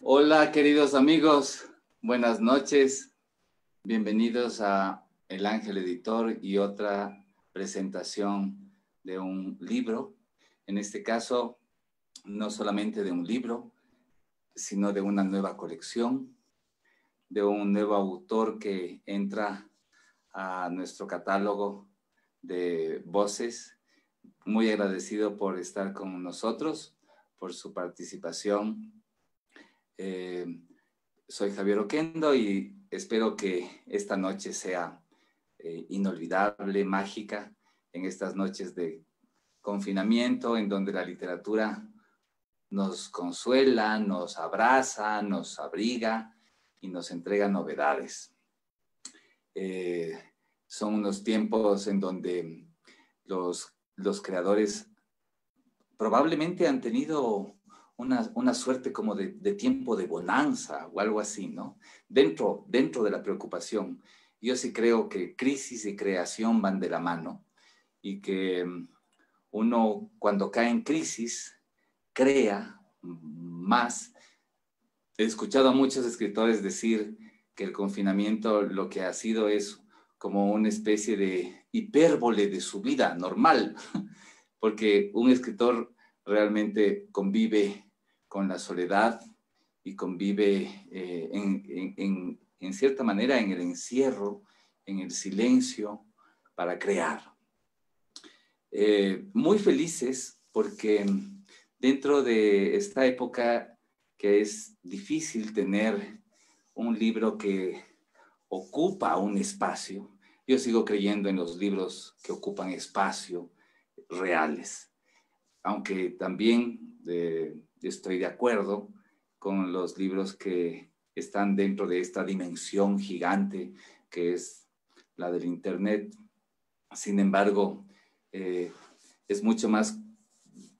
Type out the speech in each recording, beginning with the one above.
Hola, queridos amigos, buenas noches. Bienvenidos a El Ángel Editor y otra presentación de un libro. En este caso, no solamente de un libro, sino de una nueva colección, de un nuevo autor que entra a nuestro catálogo de voces. Muy agradecido por estar con nosotros por su participación. Eh, soy Javier Oquendo y espero que esta noche sea eh, inolvidable, mágica, en estas noches de confinamiento, en donde la literatura nos consuela, nos abraza, nos abriga y nos entrega novedades. Eh, son unos tiempos en donde los, los creadores probablemente han tenido una, suerte como de, tiempo de bonanza o algo así, ¿no? Dentro, dentro de la preocupación. Yo sí creo que crisis y creación van de la mano y que mm, uno cuando cae en crisis crea más. He escuchado a muchos escritores decir que el confinamiento lo que ha sido es como una especie de hipérbole de su vida normal, porque un escritor realmente convive con la soledad y convive eh, en, cierta manera en el encierro, en el silencio, para crear. Eh, muy felices porque dentro de esta época que es difícil tener un libro que ocupa un espacio, yo sigo creyendo en los libros que ocupan espacio, reales. Aunque también eh, estoy de acuerdo con los libros que están dentro de esta dimensión gigante que es la del Internet. Sin embargo, eh, es mucho más,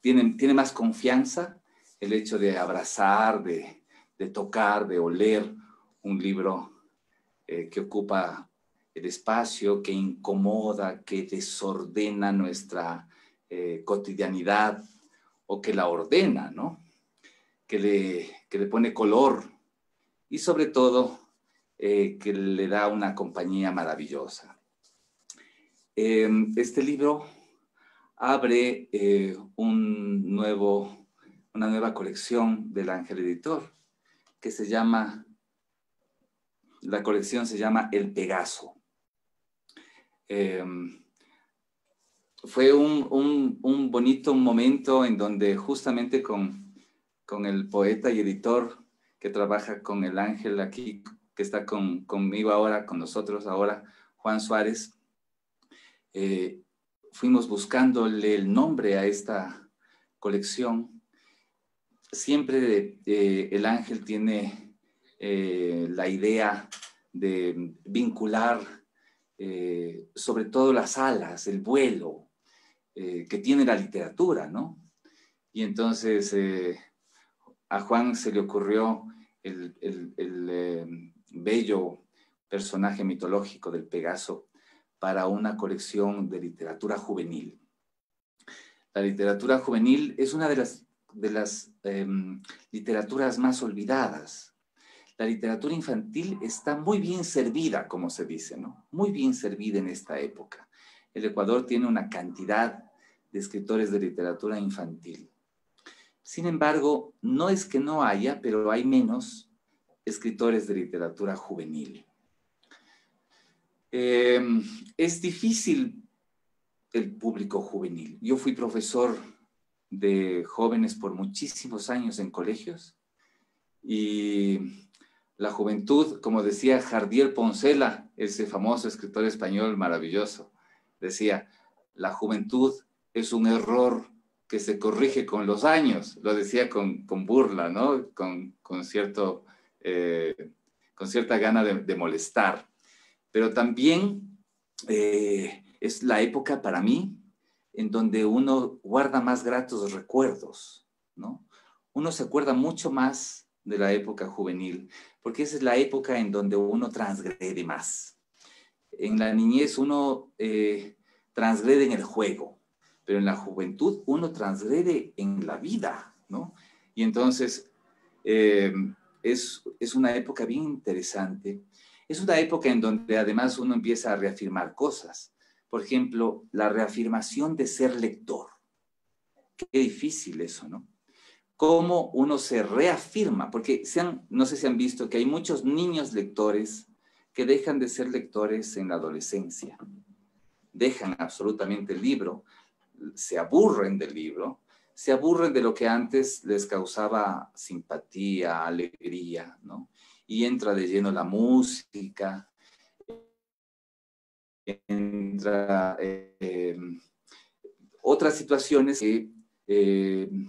tiene, tiene más confianza el hecho de abrazar, de, tocar, de oler un libro eh, que ocupa el espacio, que incomoda, que desordena nuestra eh, cotidianidad o que la ordena, ¿no? Que le, que le pone color y sobre todo eh, que le da una compañía maravillosa. Em, este libro abre eh, un nuevo, una nueva colección del Ángel Editor que se llama, la colección se llama El Pegaso. Em, fue un, bonito momento en donde justamente con, el poeta y editor que trabaja con el ángel aquí, que está conmigo ahora, con nosotros ahora, Juan Suárez, eh, fuimos buscándole el nombre a esta colección. Siempre eh, el ángel tiene eh, la idea de vincular sobre todo las alas, el vuelo, eh, que tiene la literatura, ¿no? Y entonces eh, a Juan se le ocurrió el, em, bello personaje mitológico del Pegaso para una colección de literatura juvenil. La literatura juvenil es una de las, de las em, literaturas más olvidadas. La literatura infantil está muy bien servida, como se dice, ¿no? Muy bien servida en esta época el Ecuador tiene una cantidad de escritores de literatura infantil. Sin embargo, no es que no haya, pero hay menos escritores de literatura juvenil. Em, es difícil el público juvenil. Yo fui profesor de jóvenes por muchísimos años en colegios y la juventud, como decía Jardiel Poncela, ese famoso escritor español maravilloso, decía, la juventud es un error que se corrige con los años, lo decía con, burla, ¿no? Con, con cierto, eh, cierta gana de, molestar. Pero también eh, es la época para mí en donde uno guarda más gratos recuerdos, Uno se acuerda mucho más de la época juvenil, porque esa es la época en donde uno transgrede más, en la niñez uno eh, transgrede en el juego, pero en la juventud uno transgrede en la vida, ¿no? Y entonces em, es, una época bien interesante. Es una época en donde además uno empieza a reafirmar cosas. Por ejemplo, la reafirmación de ser lector. Qué difícil eso, ¿no? Cómo uno se reafirma, porque sean no sé si han visto que hay muchos niños lectores que dejan de ser lectores en la adolescencia. Dejan absolutamente el libro, se aburren del libro, se aburren de lo que antes les causaba simpatía, alegría, ¿no? Y entra de lleno la música, entra em, otras situaciones que em,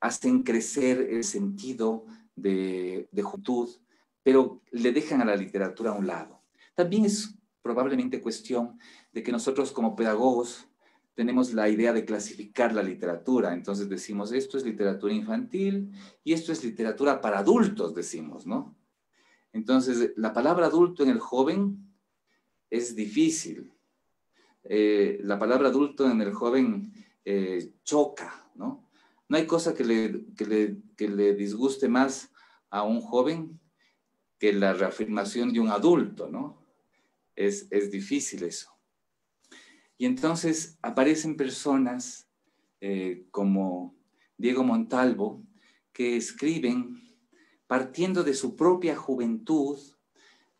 hacen crecer el sentido de juventud, pero le dejan a la literatura a un lado. También es probablemente cuestión de que nosotros como pedagogos tenemos la idea de clasificar la literatura. Entonces decimos, esto es literatura infantil y esto es literatura para adultos, decimos, ¿no? Entonces, la palabra adulto en el joven es difícil. Eh, la palabra adulto en el joven eh, choca, ¿no? No hay cosa que le, que le disguste más a un joven que la reafirmación de un adulto, ¿no? Es, difícil eso. Y entonces aparecen personas eh, como Diego Montalvo que escriben partiendo de su propia juventud,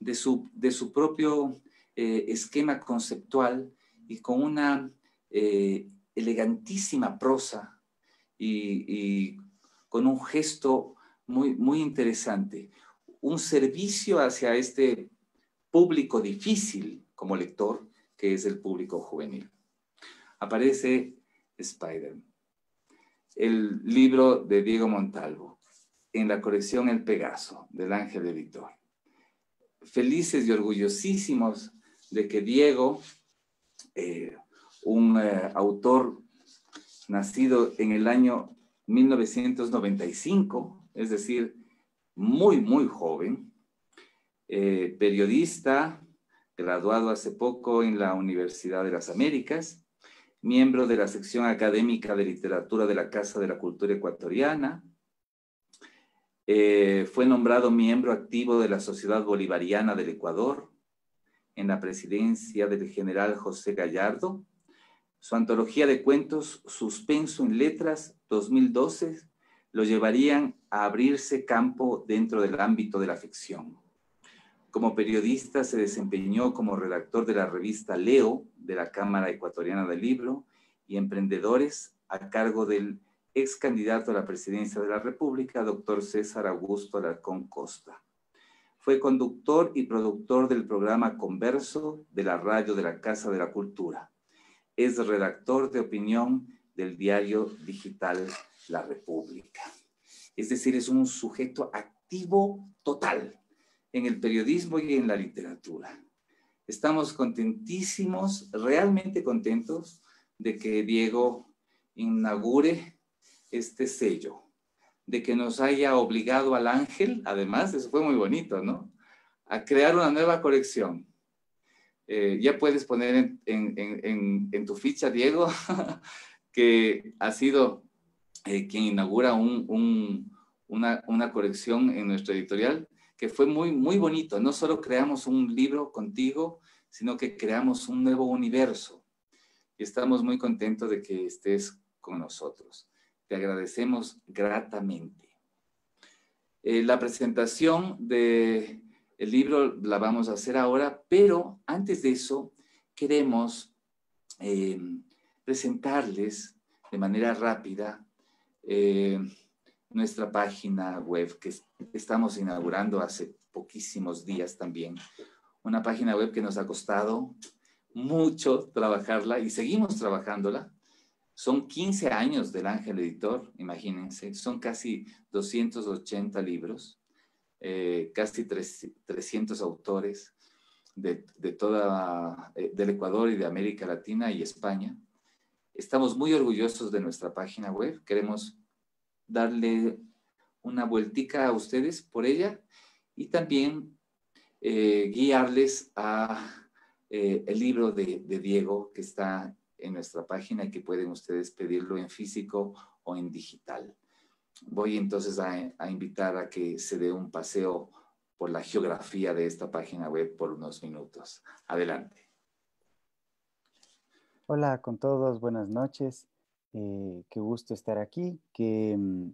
de su, propio eh, esquema conceptual y con una eh, elegantísima prosa y, y, con un gesto muy, muy interesante un servicio hacia este público difícil como lector, que es el público juvenil. Aparece Spider, el libro de Diego Montalvo, en la colección El Pegaso, del Ángel de Editor. Felices y orgullosísimos de que Diego, eh, un eh, autor nacido en el año 1995, es decir, muy, muy joven, eh, periodista, graduado hace poco en la Universidad de las Américas, miembro de la sección académica de literatura de la Casa de la Cultura Ecuatoriana. Eh, fue nombrado miembro activo de la Sociedad Bolivariana del Ecuador en la presidencia del general José Gallardo. Su antología de cuentos Suspenso en Letras 2012 lo llevarían a abrirse campo dentro del ámbito de la ficción. Como periodista se desempeñó como redactor de la revista Leo de la Cámara Ecuatoriana del Libro y Emprendedores a cargo del ex candidato a la presidencia de la República, doctor César Augusto Alarcón Costa. Fue conductor y productor del programa Converso de la radio de la Casa de la Cultura. Es redactor de opinión del diario digital la República. Es decir, es un sujeto activo total en el periodismo y en la literatura. Estamos contentísimos, realmente contentos de que Diego inaugure este sello, de que nos haya obligado al ángel, además, eso fue muy bonito, ¿no? A crear una nueva colección. Eh, ya puedes poner en, tu ficha, Diego, que ha sido eh, quien inaugura una, colección en nuestro editorial, que fue muy, muy bonito. No solo creamos un libro contigo, sino que creamos un nuevo universo. Y estamos muy contentos de que estés con nosotros. Te agradecemos gratamente. Eh, la presentación del el libro la vamos a hacer ahora, pero antes de eso queremos eh, presentarles de manera rápida eh, nuestra página web que estamos inaugurando hace poquísimos días también. Una página web que nos ha costado mucho trabajarla y seguimos trabajándola. Son 15 años del Ángel Editor, imagínense, son casi 280 libros, eh, casi 300 autores de, toda, eh, del Ecuador y de América Latina y España. Estamos muy orgullosos de nuestra página web. Queremos darle una vueltica a ustedes por ella y también eh, guiarles a eh, el libro de, Diego que está en nuestra página y que pueden ustedes pedirlo en físico o en digital. Voy entonces a invitar a que se dé un paseo por la geografía de esta página web por unos minutos. Adelante. Hola con todos, buenas noches. Eh, qué gusto estar aquí, qué, mm,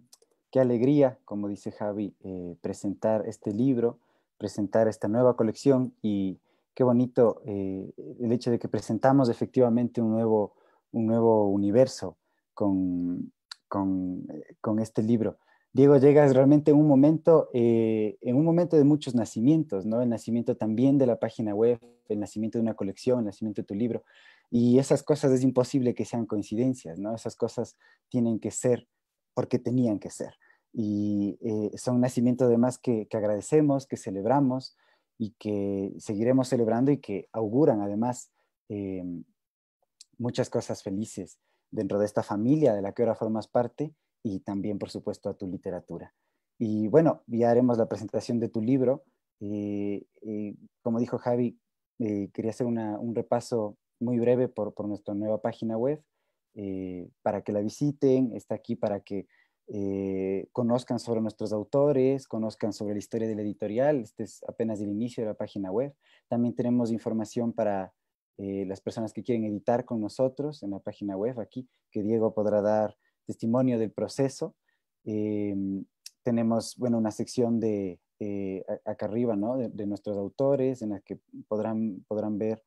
alegría, como dice Javi, eh, presentar este libro, presentar esta nueva colección y qué bonito eh, el hecho de que presentamos efectivamente un nuevo, un nuevo universo con, este libro. Diego, llegas realmente en un momento, en un momento de muchos nacimientos, ¿no? El nacimiento también de la página web, el nacimiento de una colección, el nacimiento de tu libro. Y esas cosas es imposible que sean coincidencias, ¿no? Esas cosas tienen que ser porque tenían que ser. Y eh, son nacimientos además que, que agradecemos, que celebramos y que seguiremos celebrando y que auguran además eh, muchas cosas felices dentro de esta familia de la que ahora formas parte y también, por supuesto, a tu literatura. Y bueno, ya haremos la presentación de tu libro. Eh, como dijo Javi, quería hacer un repaso muy breve por, por nuestra nueva página web eh, para que la visiten, está aquí para que eh, conozcan sobre nuestros autores, conozcan sobre la historia de la editorial, este es apenas el inicio de la página web. También tenemos información para eh, las personas que quieren editar con nosotros en la página web aquí, que Diego podrá dar testimonio del proceso. tenemos, bueno, una sección de, acá arriba, ¿no? De, de, nuestros autores, en la que podrán, podrán ver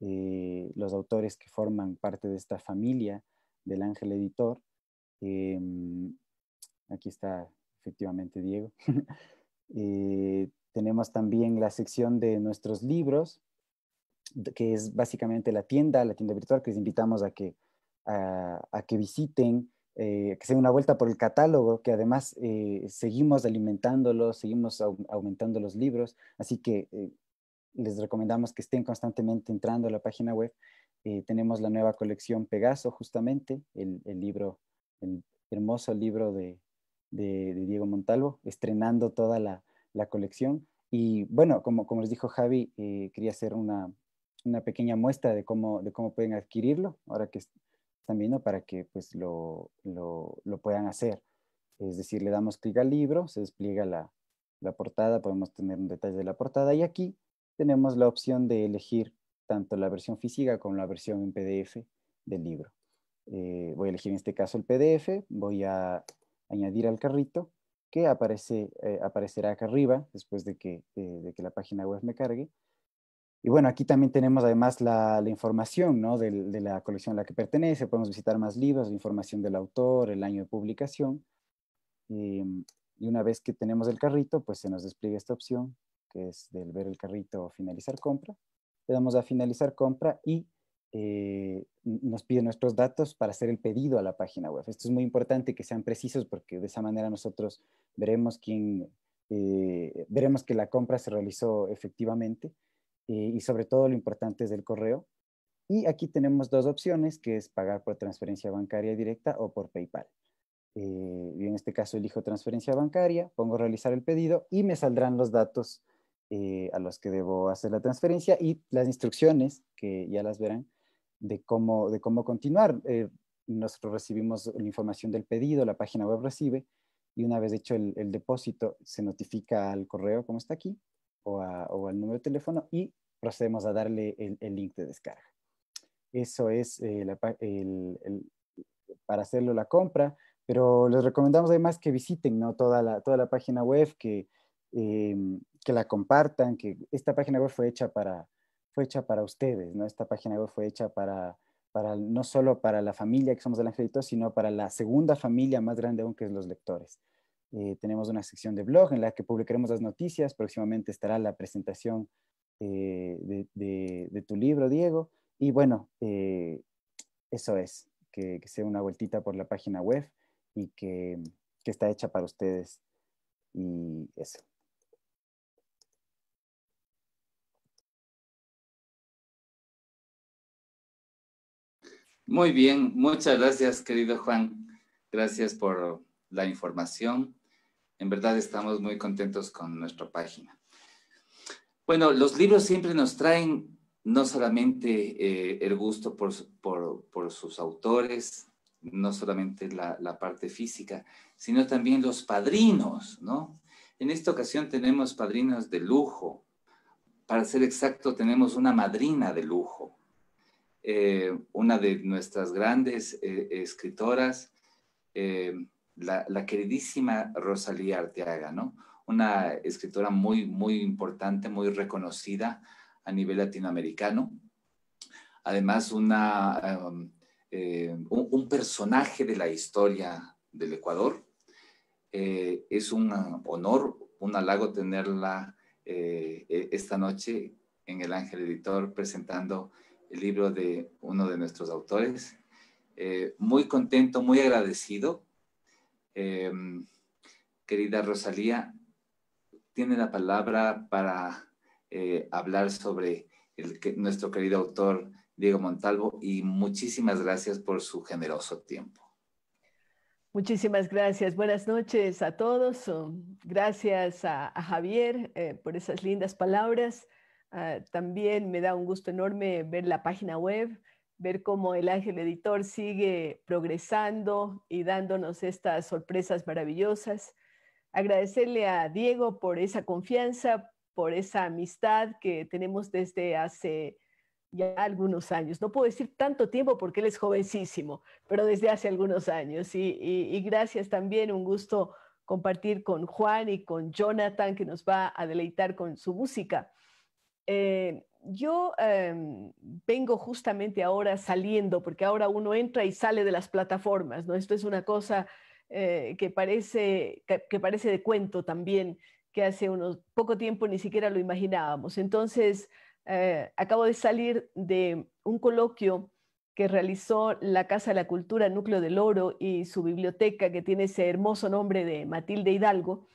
eh, los autores que forman parte de esta familia del Ángel Editor. Em, aquí está efectivamente Diego. Eh, tenemos también la sección de nuestros libros, que es básicamente la tienda, la tienda virtual, que les invitamos a que, a, que visiten, eh, que se den una vuelta por el catálogo, que además seguimos alimentándolo seguimos aumentando los libros, así que les recomendamos que estén constantemente entrando a la página web. Eh, tenemos la nueva colección Pegaso, justamente, el, libro, el hermoso libro de, Diego Montalvo, estrenando toda la, colección. Y bueno, como, como les dijo Javi, eh, quería hacer una, pequeña muestra de cómo, de cómo pueden adquirirlo, ahora que están viendo, para que pues lo, lo, puedan hacer. Es decir, le damos clic al libro, se despliega la portada, podemos tener un detalle de la portada y aquí tenemos la opción de elegir tanto la versión física como la versión en PDF del libro. Eh, voy a elegir en este caso el PDF, voy a añadir al carrito que eh, aparecerá acá arriba después de que, la página web me cargue. Y bueno, aquí también tenemos además la, información de, de, la colección a la que pertenece, podemos visitar más libros, la información del autor, el año de publicación. Eh, y una vez que tenemos el carrito, pues se nos despliega esta opción es del ver el carrito o finalizar compra. Le damos a finalizar compra y eh, nos pide nuestros datos para hacer el pedido a la página web. Esto es muy importante que sean precisos porque de esa manera nosotros veremos quién, eh, veremos que la compra se realizó efectivamente eh, y sobre todo lo importante es el correo. Y aquí tenemos dos opciones, que es pagar por transferencia bancaria directa o por PayPal. yo en este caso elijo transferencia bancaria, pongo realizar el pedido y me saldrán los datos eh, a los que debo hacer la transferencia y las instrucciones, que ya las verán, de cómo, de cómo continuar. Eh, nosotros recibimos la información del pedido, la página web recibe, y una vez hecho el, depósito, se notifica al correo, como está aquí, o, al número de teléfono, y procedemos a darle el, link de descarga. Eso es eh, para hacerlo la compra, pero les recomendamos además que visiten ¿no? toda, la, toda la página web, que, Em, que la compartan, que esta página web fue hecha para, fue hecha para ustedes, ¿no? Esta página web fue hecha para, para no solo para la familia que somos del Angelito, sino para la segunda familia más grande aún que es los lectores. Eh, tenemos una sección de blog en la que publicaremos las noticias, próximamente estará la presentación eh, de, de, tu libro, Diego, y bueno, eh, eso es, que, sea una vueltita por la página web y que, que está hecha para ustedes y eso. Muy bien, muchas gracias, querido Juan. Gracias por la información. En verdad estamos muy contentos con nuestra página. Bueno, los libros siempre nos traen no solamente eh, el gusto por, sus autores, no solamente la, la, parte física, sino también los padrinos, ¿no? En esta ocasión tenemos padrinos de lujo. Para ser exacto, tenemos una madrina de lujo. Eh, una de nuestras grandes eh, escritoras, eh, la, queridísima Rosalía Arteaga, Una escritora muy, muy importante, muy reconocida a nivel latinoamericano. Además, um, un, un, personaje de la historia del Ecuador. es un honor, un halago tenerla e, esta noche en el Ángel Editor presentando el libro de uno de nuestros autores. Eh, muy contento, muy agradecido. Em, querida Rosalía, tiene la palabra para eh, hablar sobre nuestro querido autor Diego Montalvo y muchísimas gracias por su generoso tiempo. Muchísimas gracias. Buenas noches a todos. Gracias a Javier eh, por esas lindas palabras. Ah, también me da un gusto enorme ver la página web, ver cómo el Ángel Editor sigue progresando y dándonos estas sorpresas maravillosas. Agradecerle a Diego por esa confianza, por esa amistad que tenemos desde hace ya algunos años. No puedo decir tanto tiempo porque él es jovencísimo, pero desde hace algunos años. y gracias también, un gusto compartir con Juan y con Jonathan, que nos va a deleitar con su música. Eh, yo em, vengo justamente ahora saliendo, porque ahora uno entra y sale de las plataformas, ¿no? Esto es una cosa eh, que, parece, que, parece de cuento también, que hace unos poco tiempo ni siquiera lo imaginábamos. Entonces, eh, acabo de salir de un coloquio que realizó la Casa de la Cultura Núcleo del Oro y su biblioteca, que tiene ese hermoso nombre de Matilde Hidalgo,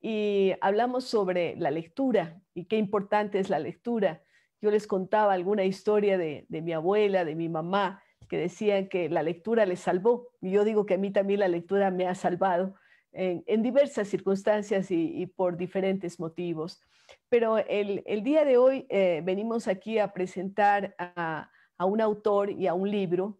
y hablamos sobre la lectura y qué importante es la lectura. Yo les contaba alguna historia de, mi abuela, de mi mamá, que decían que la lectura les salvó. Y yo digo que a mí también la lectura me ha salvado en, diversas circunstancias y, por diferentes motivos. Pero el, día de hoy eh, venimos aquí a presentar a, a un autor y a un libro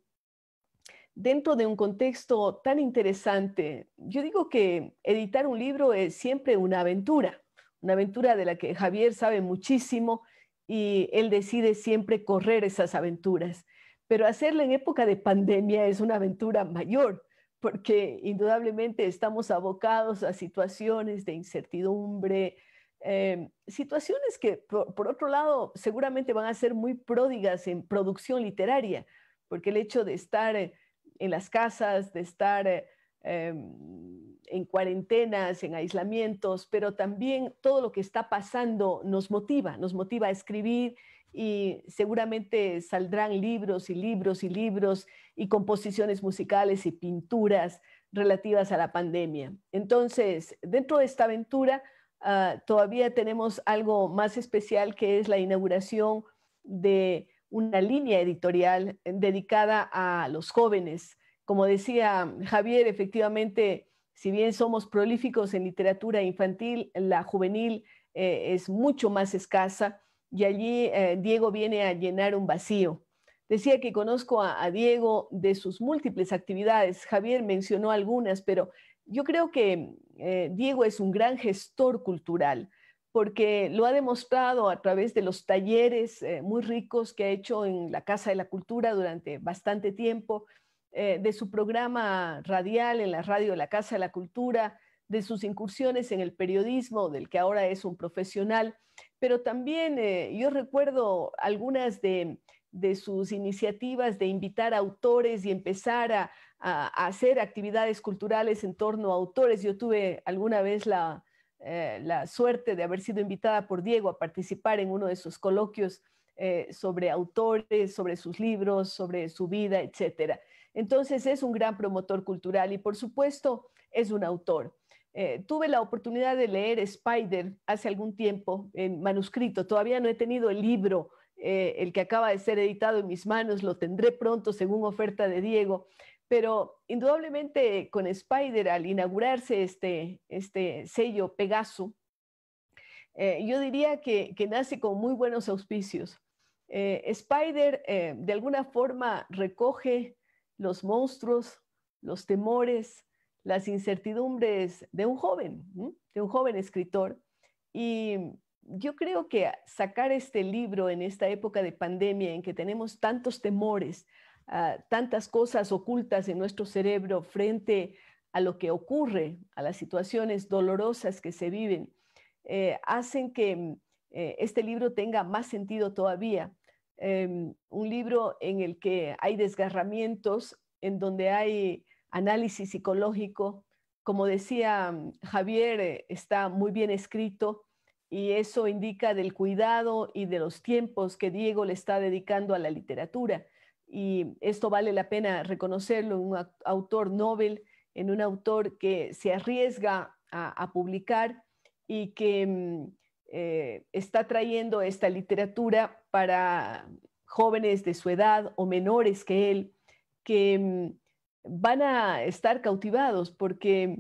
dentro de un contexto tan interesante. Yo digo que editar un libro es siempre una aventura, una aventura de la que Javier sabe muchísimo y él decide siempre correr esas aventuras. Pero hacerlo en época de pandemia es una aventura mayor, porque indudablemente estamos abocados a situaciones de incertidumbre, eh, situaciones que, por, otro lado, seguramente van a ser muy pródigas en producción literaria, porque el hecho de estar eh, en las casas, de estar eh, em, en cuarentenas, en aislamientos, pero también todo lo que está pasando nos motiva, nos motiva a escribir y seguramente saldrán libros y libros y libros y composiciones musicales y pinturas relativas a la pandemia. Entonces, dentro de esta aventura, ah, todavía tenemos algo más especial que es la inauguración de una línea editorial eh, dedicada a los jóvenes. Como decía Javier, efectivamente, si bien somos prolíficos en literatura infantil, la juvenil eh, es mucho más escasa y allí eh, Diego viene a llenar un vacío. Decía que conozco a, Diego de sus múltiples actividades. Javier mencionó algunas, pero yo creo que Diego es un gran gestor cultural porque lo ha demostrado a través de los talleres eh, muy ricos que ha hecho en la Casa de la Cultura durante bastante tiempo, eh, de su programa radial en la radio de La Casa de la Cultura, de sus incursiones en el periodismo, del que ahora es un profesional, pero también eh, yo recuerdo algunas de, sus iniciativas de invitar autores y empezar a, hacer actividades culturales en torno a autores. Yo tuve alguna vez la eh, la suerte de haber sido invitada por Diego a participar en uno de sus coloquios eh, sobre autores, sobre sus libros, sobre su vida, etc. Entonces es un gran promotor cultural y por supuesto es un autor. Eh, tuve la oportunidad de leer Spider hace algún tiempo en manuscrito, todavía no he tenido el libro, el que acaba de ser editado en mis manos, lo tendré pronto según oferta de Diego, pero indudablemente con Spider, al inaugurarse este, este sello Pegaso, eh, yo diría que, que, nace con muy buenos auspicios. Eh, Spider eh, de alguna forma recoge los monstruos, los temores, las incertidumbres de un joven, de un joven escritor. Y yo creo que sacar este libro en esta época de pandemia en que tenemos tantos temores, Ah, tantas cosas ocultas en nuestro cerebro frente a lo que ocurre, a las situaciones dolorosas que se viven, eh, hacen que mm, eh, este libro tenga más sentido todavía. Em, un libro en el que hay desgarramientos, en donde hay análisis psicológico. Como decía mm, Javier, eh, está muy bien escrito y eso indica del cuidado y de los tiempos que Diego le está dedicando a la literatura y esto vale la pena reconocerlo, un autor Nobel, en un autor que se arriesga a, publicar y que mm, eh, está trayendo esta literatura para jóvenes de su edad o menores que él, que mm, van a estar cautivados porque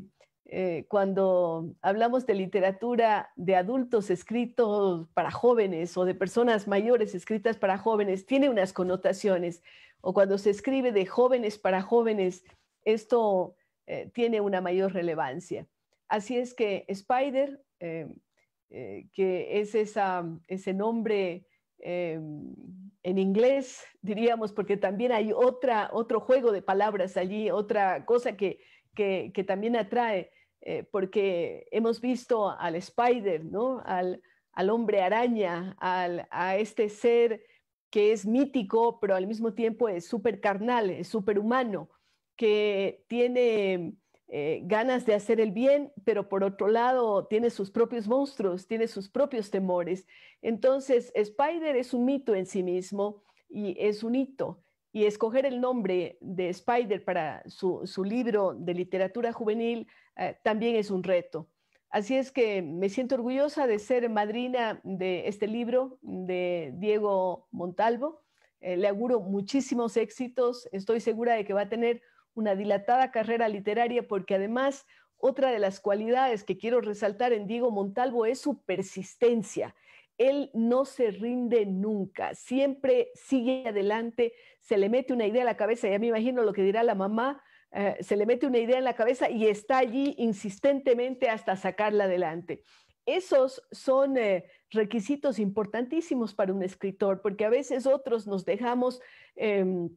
eh, cuando hablamos de literatura de adultos escritos para jóvenes o de personas mayores escritas para jóvenes, tiene unas connotaciones. O cuando se escribe de jóvenes para jóvenes, esto eh, tiene una mayor relevancia. Así es que Spider, eh, que es ese nombre en inglés, diríamos, porque también hay otra, otro juego de palabras allí, otra cosa que, que, también atrae eh, porque hemos visto al spider, ¿no? al, hombre araña, a este ser que es mítico, pero al mismo tiempo es súper carnal, es súper humano, que tiene eh, ganas de hacer el bien, pero por otro lado tiene sus propios monstruos, tiene sus propios temores. Entonces, Spider es un mito en sí mismo y es un hito y escoger el nombre de Spider para su, libro de literatura juvenil eh, también es un reto. Así es que me siento orgullosa de ser madrina de este libro de Diego Montalvo. Eh, le auguro muchísimos éxitos. Estoy segura de que va a tener una dilatada carrera literaria porque además otra de las cualidades que quiero resaltar en Diego Montalvo es su persistencia él no se rinde nunca, siempre sigue adelante, se le mete una idea a la cabeza, ya me imagino lo que dirá la mamá, eh, se le mete una idea en la cabeza y está allí insistentemente hasta sacarla adelante. Esos son eh, requisitos importantísimos para un escritor, porque a veces otros nos dejamos... Em,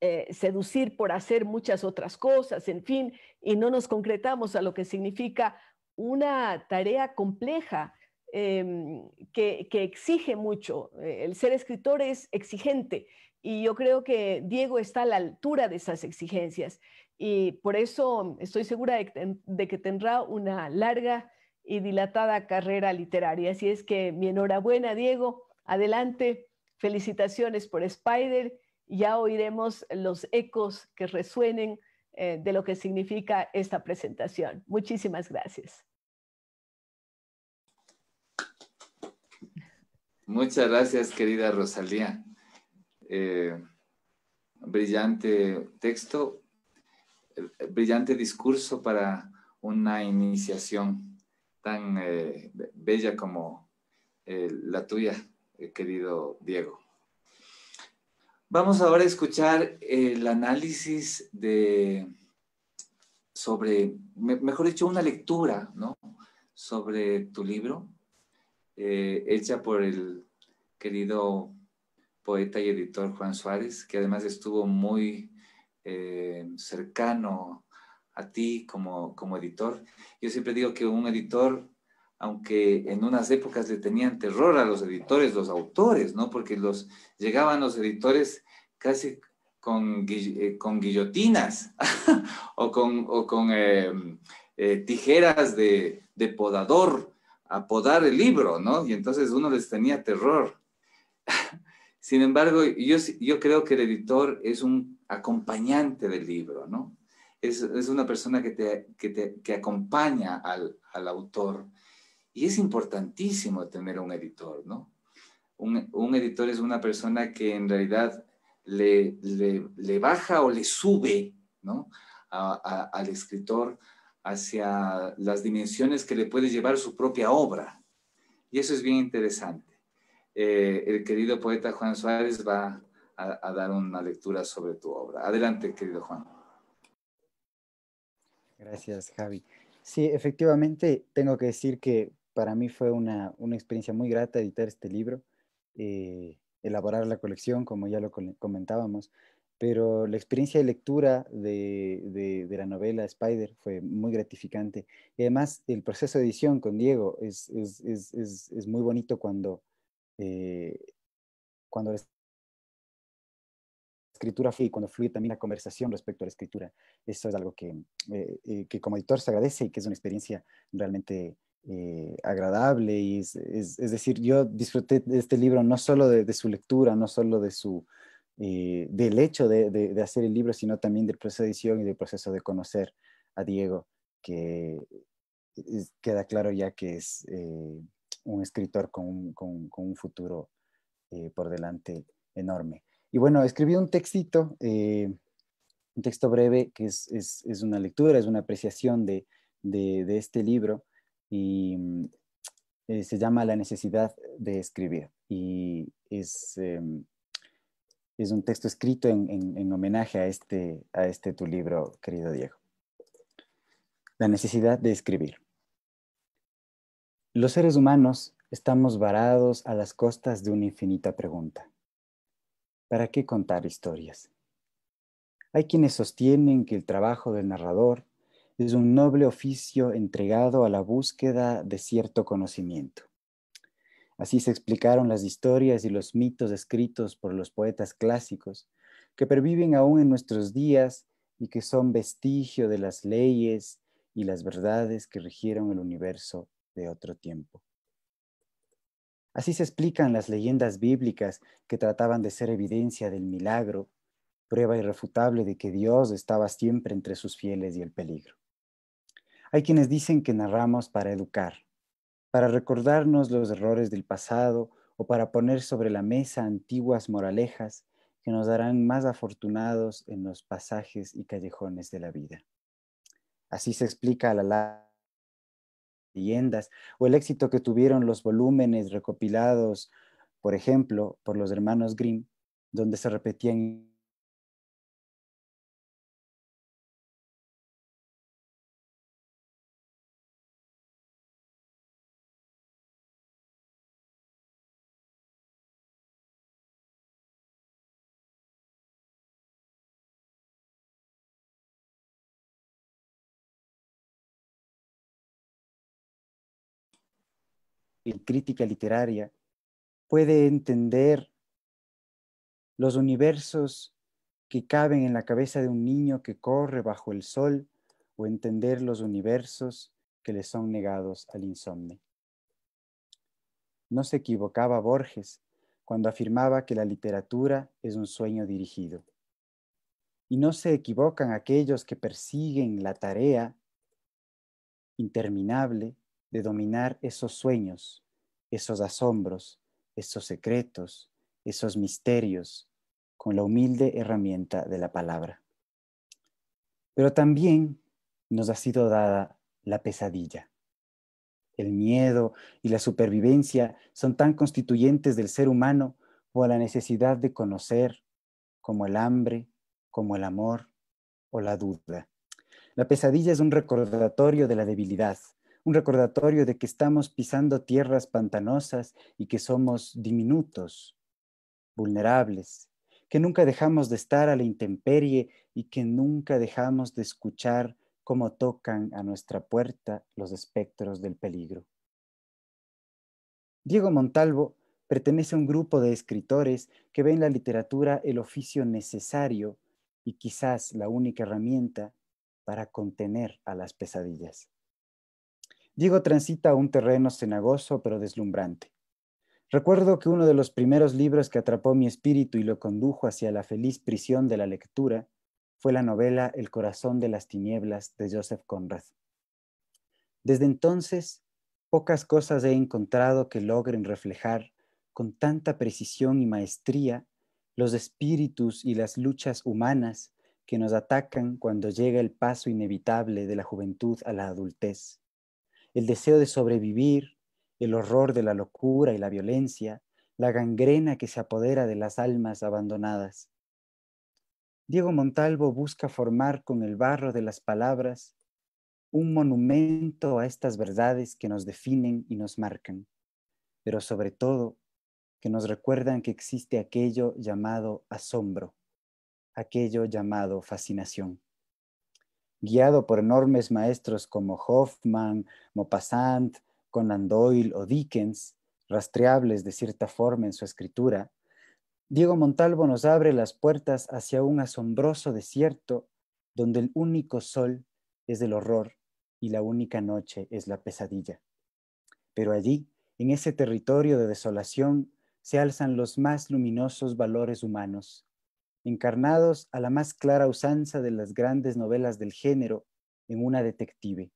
eh, seducir por hacer muchas otras cosas, en fin, y no nos concretamos a lo que significa una tarea compleja Em, que, exige mucho. Eh, el ser escritor es exigente y yo creo que Diego está a la altura de esas exigencias y por eso estoy segura de, que tendrá una larga y dilatada carrera literaria. Así es que mi enhorabuena, Diego. Adelante, felicitaciones por Spider. Ya oiremos los ecos que resuenen eh, de lo que significa esta presentación. Muchísimas gracias. Muchas gracias, querida Rosalía. Eh, brillante texto, eh, brillante discurso para una iniciación tan eh, bella como la tuya, querido Diego. Vamos ahora a escuchar el análisis de sobre, mejor dicho, una lectura, ¿no? Sobre tu libro, eh, hecha por el querido poeta y editor Juan Suárez, que además estuvo muy eh, cercano a ti como, editor. Yo siempre digo que un editor, aunque en unas épocas le tenían terror a los editores, los autores, ¿no? Porque los llegaban los editores casi con, eh, guillotinas o con, tijeras de, de podador apodar el libro, ¿no? Y entonces uno les tenía terror. Sin embargo, yo, creo que el editor es un acompañante del libro, ¿no? Es, una persona que, te, acompaña al, autor. Y es importantísimo tener un editor, ¿no? Un, editor es una persona que en realidad le, baja o le sube, ¿no? al escritor hacia las dimensiones que le puede llevar su propia obra. Y eso es bien interesante. Eh, el querido poeta Juan Suárez va a, dar una lectura sobre tu obra. Adelante, querido Juan. Gracias, Javi. Sí, efectivamente, tengo que decir que para mí fue una, experiencia muy grata editar este libro, eh, elaborar la colección, como ya lo comentábamos pero la experiencia de lectura de, de, la novela Spider fue muy gratificante. Y además el proceso de edición con Diego es, es, es, es muy bonito cuando, eh, cuando la escritura fluye, cuando fluye también la conversación respecto a la escritura. Eso es algo que, eh, eh, que como editor se agradece y que es una experiencia realmente... agradable y es, es, decir, yo disfruté de este libro no solo de, su lectura, no solo de su, eh, del hecho de, hacer el libro, sino también del proceso de edición y del proceso de conocer a Diego, que queda claro ya que es eh, un escritor con un, futuro eh, por delante enorme. Y bueno, escribí un textito, un texto breve, que es, una lectura, es una apreciación de, de este libro, y mm, se llama La necesidad de escribir. Y es em, es un texto escrito en, homenaje este, a este tu libro, querido Diego. La necesidad de escribir. Los seres humanos estamos varados a las costas de una infinita pregunta. ¿Para qué contar historias? Hay quienes sostienen que el trabajo del narrador es un noble oficio entregado a la búsqueda de cierto conocimiento. Así se explicaron las historias y los mitos escritos por los poetas clásicos, que perviven aún en nuestros días y que son vestigio de las leyes y las verdades que rigieron el universo de otro tiempo. Así se explican las leyendas bíblicas que trataban de ser evidencia del milagro, prueba irrefutable de que Dios estaba siempre entre sus fieles y el peligro. Hay quienes dicen que narramos para educar, para recordarnos los errores del pasado o para poner sobre la mesa antiguas moralejas que nos darán más afortunados en los pasajes y callejones de la vida. Así se explica a la larga leyendas o el éxito que tuvieron los volúmenes recopilados, por ejemplo, por los hermanos Grimm, donde se repetían crítica literaria puede entender los universos que caben en la cabeza de un niño que corre bajo el sol o entender los universos que le son negados al insomne. No se equivocaba Borges cuando afirmaba que la literatura es un sueño dirigido. Y no se equivocan aquellos que persiguen la tarea interminable de dominar esos sueños, esos asombros, esos secretos, esos misterios, con la humilde herramienta de la palabra. Pero también nos ha sido dada la pesadilla. El miedo y la supervivencia son tan constituyentes del ser humano como la necesidad de conocer, como el hambre, como el amor o la duda. La pesadilla es un recordatorio de la debilidad, un recordatorio de que estamos pisando tierras pantanosas y que somos diminutos, vulnerables, que nunca dejamos de estar a la intemperie y que nunca dejamos de escuchar cómo tocan a nuestra puerta los espectros del peligro. Diego Montalvo pertenece a un grupo de escritores que ven la literatura el oficio necesario y quizás la única herramienta para contener a las pesadillas. Diego transita un terreno cenagoso pero deslumbrante. Recuerdo que uno de los primeros libros que atrapó mi espíritu y lo condujo hacia la feliz prisión de la lectura fue la novela El corazón de las tinieblas de Joseph Conrad. Desde entonces, pocas cosas he encontrado que logren reflejar con tanta precisión y maestría los espíritus y las luchas humanas que nos atacan cuando llega el paso inevitable de la juventud a la adultez el deseo de sobrevivir, el horror de la locura y la violencia, la gangrena que se apodera de las almas abandonadas. Diego Montalvo busca formar con el barro de las palabras un monumento a estas verdades que nos definen y nos marcan, pero sobre todo que nos recuerdan que existe aquello llamado asombro, aquello llamado fascinación guiado por enormes maestros como Hoffman, Maupassant, Conan Doyle o Dickens, rastreables de cierta forma en su escritura, Diego Montalvo nos abre las puertas hacia un asombroso desierto donde el único sol es el horror y la única noche es la pesadilla. Pero allí, en ese territorio de desolación, se alzan los más luminosos valores humanos, encarnados a la más clara usanza de las grandes novelas del género en una detective.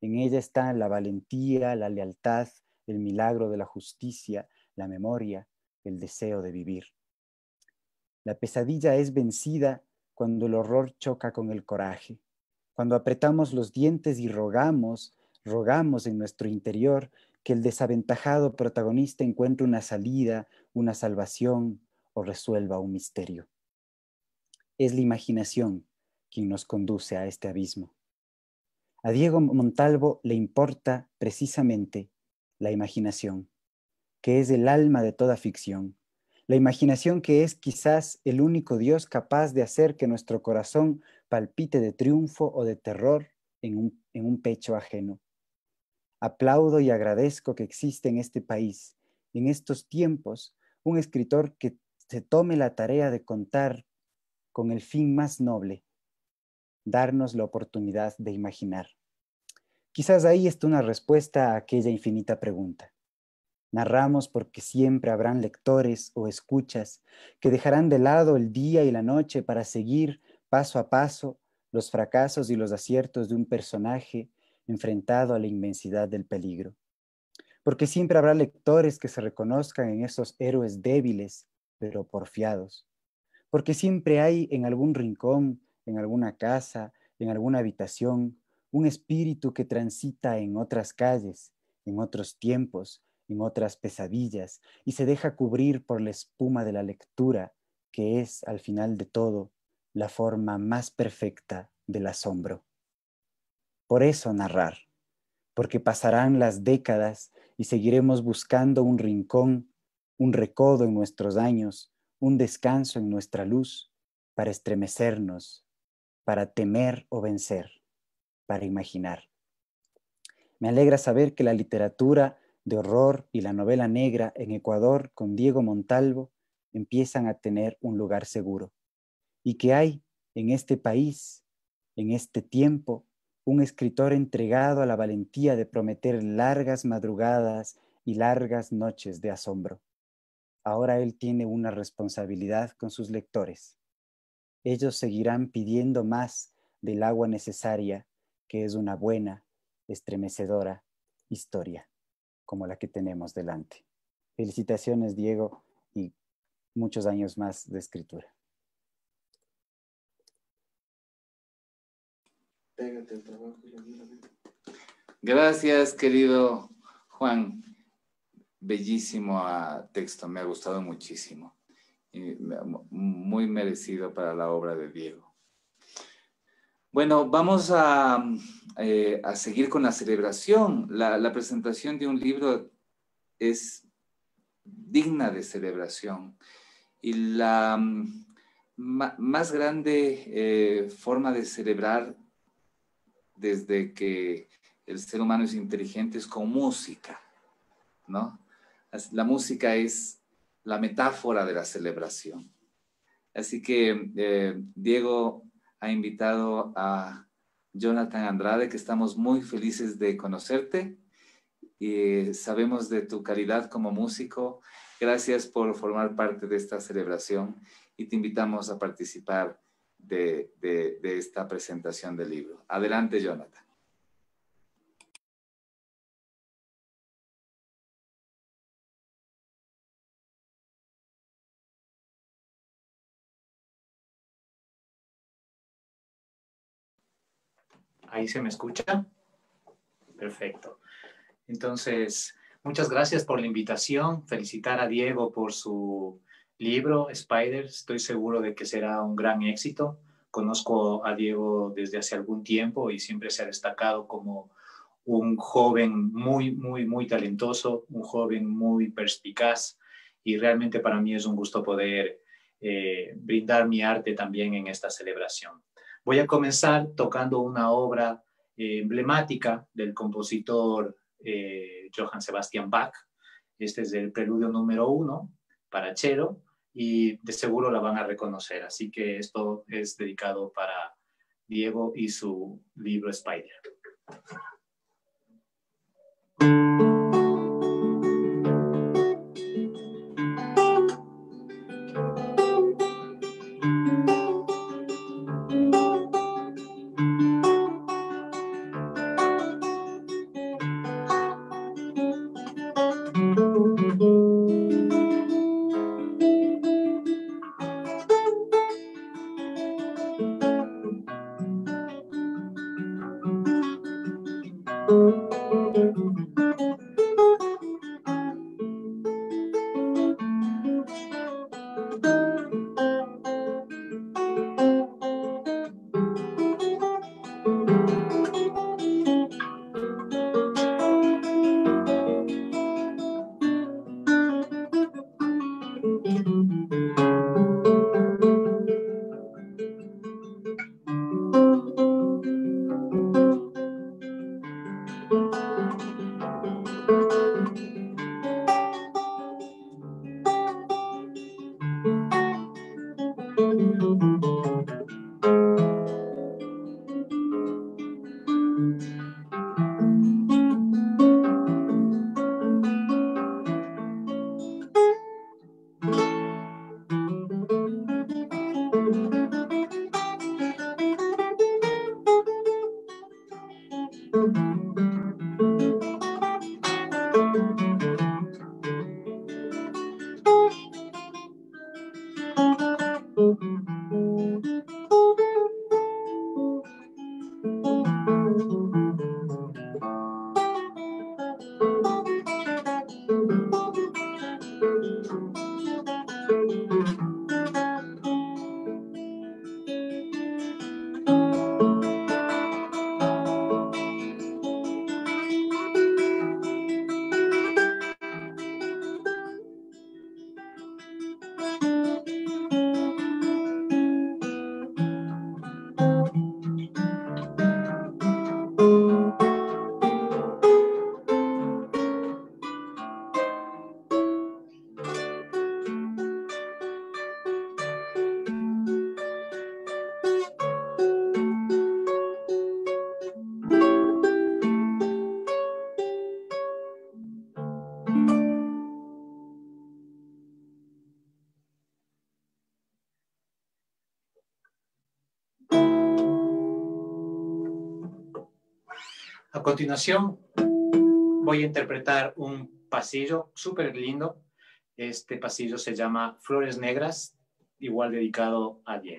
En ella están la valentía, la lealtad, el milagro de la justicia, la memoria, el deseo de vivir. La pesadilla es vencida cuando el horror choca con el coraje, cuando apretamos los dientes y rogamos, rogamos en nuestro interior que el desaventajado protagonista encuentre una salida, una salvación o resuelva un misterio es la imaginación quien nos conduce a este abismo. A Diego Montalvo le importa precisamente la imaginación, que es el alma de toda ficción, la imaginación que es quizás el único Dios capaz de hacer que nuestro corazón palpite de triunfo o de terror en un, en un pecho ajeno. Aplaudo y agradezco que existe en este país, en estos tiempos, un escritor que se tome la tarea de contar con el fin más noble, darnos la oportunidad de imaginar. Quizás ahí está una respuesta a aquella infinita pregunta. Narramos porque siempre habrán lectores o escuchas que dejarán de lado el día y la noche para seguir paso a paso los fracasos y los aciertos de un personaje enfrentado a la inmensidad del peligro. Porque siempre habrá lectores que se reconozcan en esos héroes débiles pero porfiados, porque siempre hay en algún rincón, en alguna casa, en alguna habitación, un espíritu que transita en otras calles, en otros tiempos, en otras pesadillas, y se deja cubrir por la espuma de la lectura, que es, al final de todo, la forma más perfecta del asombro. Por eso narrar, porque pasarán las décadas y seguiremos buscando un rincón, un recodo en nuestros años, un descanso en nuestra luz para estremecernos, para temer o vencer, para imaginar. Me alegra saber que la literatura de horror y la novela negra en Ecuador con Diego Montalvo empiezan a tener un lugar seguro y que hay en este país, en este tiempo, un escritor entregado a la valentía de prometer largas madrugadas y largas noches de asombro. Ahora él tiene una responsabilidad con sus lectores. Ellos seguirán pidiendo más del agua necesaria, que es una buena, estremecedora historia, como la que tenemos delante. Felicitaciones, Diego, y muchos años más de escritura. Pégate el trabajo Gracias, querido Juan bellísimo ah, texto, me ha gustado muchísimo. muy merecido para la obra de Diego. Bueno, vamos a, eh, seguir con la celebración. La, presentación de un libro es digna de celebración. Y la mm, más grande eh, forma de celebrar desde que el ser humano es inteligente es con música, ¿no? La música es la metáfora de la celebración. Así que eh, Diego ha invitado a Jonathan Andrade, que estamos muy felices de conocerte y eh, sabemos de tu calidad como músico. Gracias por formar parte de esta celebración y te invitamos a participar de esta presentación del libro. Adelante, Jonathan. Ahí se me escucha. Perfecto. Entonces, muchas gracias por la invitación. Felicitar a Diego por su libro, Spider. Estoy seguro de que será un gran éxito. Conozco a Diego desde hace algún tiempo y siempre se ha destacado como un joven muy, muy, muy talentoso, un joven muy perspicaz y realmente para mí es un gusto poder eh, brindar mi arte también en esta celebración. Voy a comenzar tocando una obra eh, emblemática del compositor eh, Johann Sebastian Bach. Este es el preludio número uno para Chero, y de seguro la van a reconocer. Así que esto es dedicado para Diego y su libro Spider. continuación voy a interpretar un pasillo súper lindo. Este pasillo se llama Flores Negras, igual dedicado a Diego.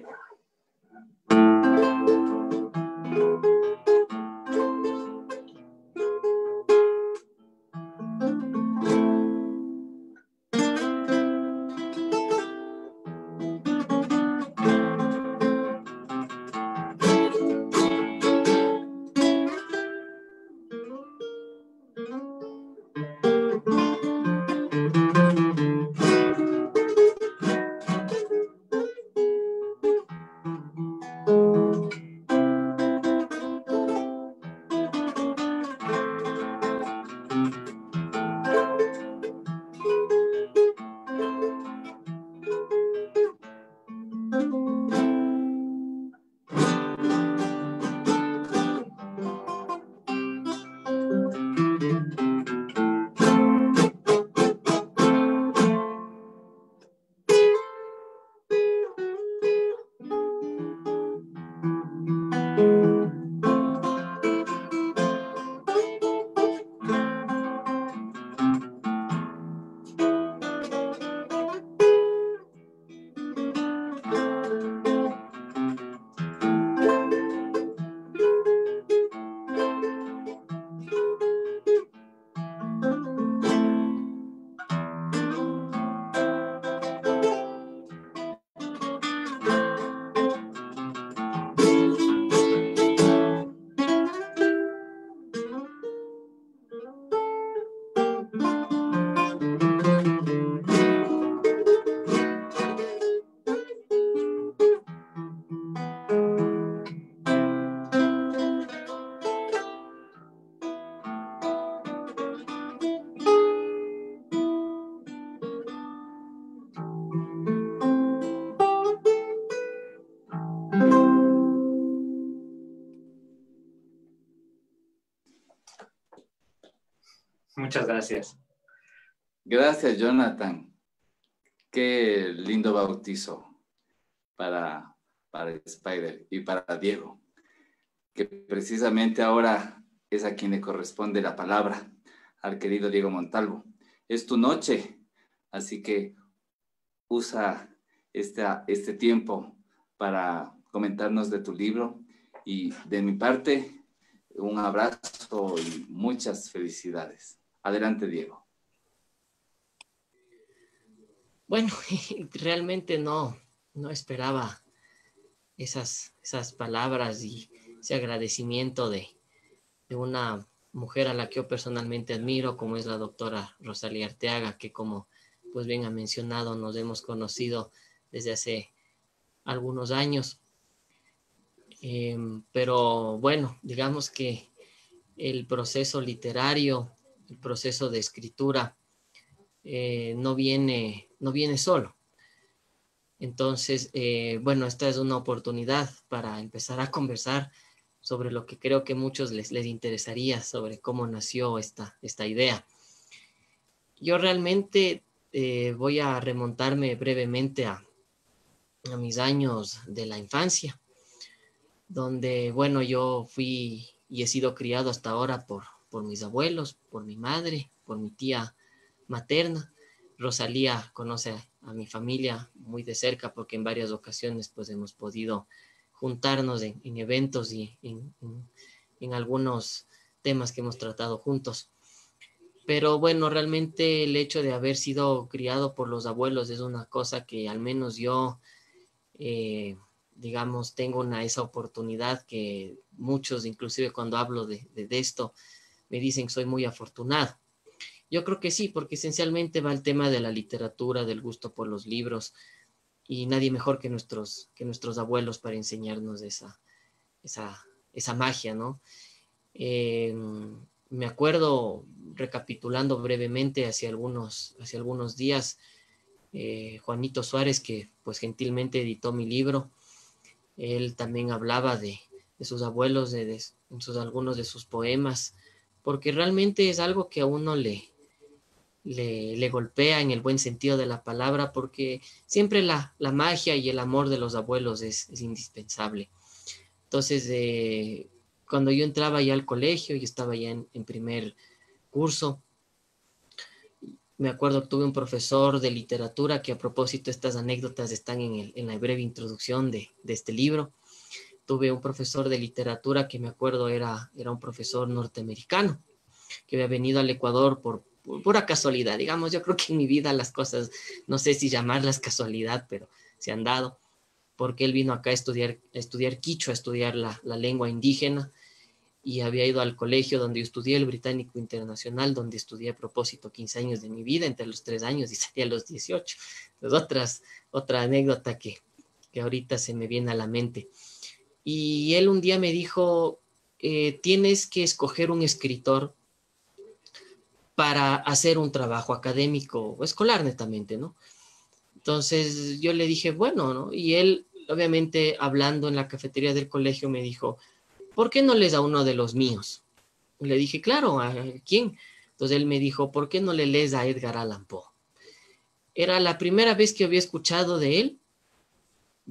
Muchas gracias. Gracias, Jonathan. Qué lindo bautizo para, para Spider y para Diego, que precisamente ahora es a quien le corresponde la palabra, al querido Diego Montalvo. Es tu noche, así que usa esta, este tiempo para comentarnos de tu libro y de mi parte, un abrazo y muchas felicidades. Adelante, Diego. Bueno, realmente no, no esperaba esas, esas palabras y ese agradecimiento de, una mujer a la que yo personalmente admiro, como es la doctora Rosalía Arteaga, que como pues bien ha mencionado, nos hemos conocido desde hace algunos años. Em, pero bueno, digamos que el proceso literario el proceso de escritura eh, no, viene, no viene solo. Entonces, eh, bueno, esta es una oportunidad para empezar a conversar sobre lo que creo que muchos les, interesaría, sobre cómo nació esta, esta idea. Yo realmente eh, voy a remontarme brevemente a, a mis años de la infancia, donde, bueno, yo fui y he sido criado hasta ahora por, por mis abuelos, por mi madre, por mi tía materna. Rosalía conoce a mi familia muy de cerca porque en varias ocasiones pues hemos podido juntarnos en, eventos y en, algunos temas que hemos tratado juntos. Pero bueno, realmente el hecho de haber sido criado por los abuelos es una cosa que al menos yo, eh, digamos, tengo una, esa oportunidad que muchos, inclusive cuando hablo de esto, me dicen que soy muy afortunado. Yo creo que sí, porque esencialmente va el tema de la literatura, del gusto por los libros, y nadie mejor que nuestros, que nuestros abuelos para enseñarnos esa, esa, esa magia, ¿no? Eh, me acuerdo, recapitulando brevemente, hace algunos, hace algunos días, eh, Juanito Suárez, que pues gentilmente editó mi libro, él también hablaba de, sus abuelos, de, algunos de sus poemas, porque realmente es algo que a uno le, le, golpea en el buen sentido de la palabra, porque siempre la, magia y el amor de los abuelos es, indispensable. Entonces, eh, cuando yo entraba ya al colegio, yo estaba ya en, primer curso, me acuerdo que tuve un profesor de literatura que a propósito estas anécdotas están en, la breve introducción de, de, este libro, tuve un profesor de literatura que me acuerdo era, era un profesor norteamericano que había venido al Ecuador por, pura casualidad, digamos, yo creo que en mi vida las cosas, no sé si llamarlas casualidad, pero se han dado, porque él vino acá a estudiar, estudiar quicho, a estudiar la, la lengua indígena, y había ido al colegio donde yo estudié el británico internacional, donde estudié a propósito 15 años de mi vida, entre los 3 años y salí a los 18. Entonces, otras, otra anécdota que, que ahorita se me viene a la mente. Y él un día me dijo, eh, tienes que escoger un escritor para hacer un trabajo académico o escolar netamente, ¿no? Entonces yo le dije, bueno, ¿no? Y él, obviamente, hablando en la cafetería del colegio, me dijo, ¿por qué no les a uno de los míos? le dije, claro, ¿a quién? Entonces él me dijo, ¿por qué no le lees a Edgar Allan Poe? Era la primera vez que había escuchado de él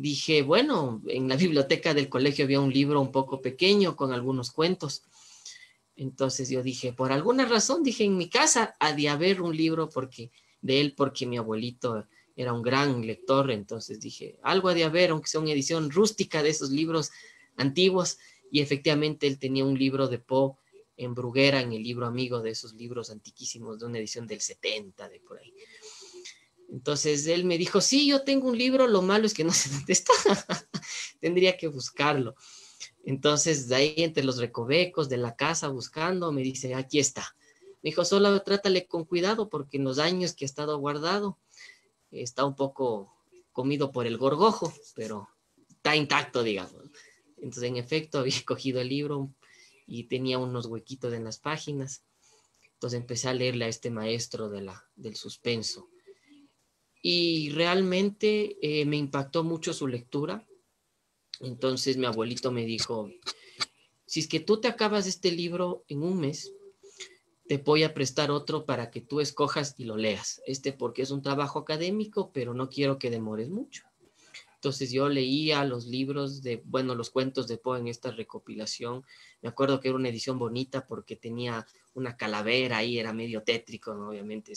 dije, bueno, en la biblioteca del colegio había un libro un poco pequeño con algunos cuentos. Entonces yo dije, por alguna razón, dije, en mi casa ha de haber un libro porque, de él porque mi abuelito era un gran lector, entonces dije, algo ha de haber, aunque sea una edición rústica de esos libros antiguos, y efectivamente él tenía un libro de Poe en Bruguera, en el libro amigo de esos libros antiquísimos, de una edición del 70, de por ahí. Entonces él me dijo, sí, yo tengo un libro, lo malo es que no sé dónde está, tendría que buscarlo. Entonces de ahí entre los recovecos de la casa buscando, me dice, aquí está. Me dijo, solo trátale con cuidado porque en los años que ha estado guardado está un poco comido por el gorgojo, pero está intacto, digamos. Entonces en efecto había cogido el libro y tenía unos huequitos en las páginas. Entonces empecé a leerle a este maestro de la, del suspenso y realmente eh, me impactó mucho su lectura. Entonces mi abuelito me dijo, si es que tú te acabas este libro en un mes, te voy a prestar otro para que tú escojas y lo leas. Este porque es un trabajo académico, pero no quiero que demores mucho. Entonces yo leía los libros de, bueno, los cuentos de Poe en esta recopilación. Me acuerdo que era una edición bonita porque tenía una calavera ahí, era medio tétrico, obviamente,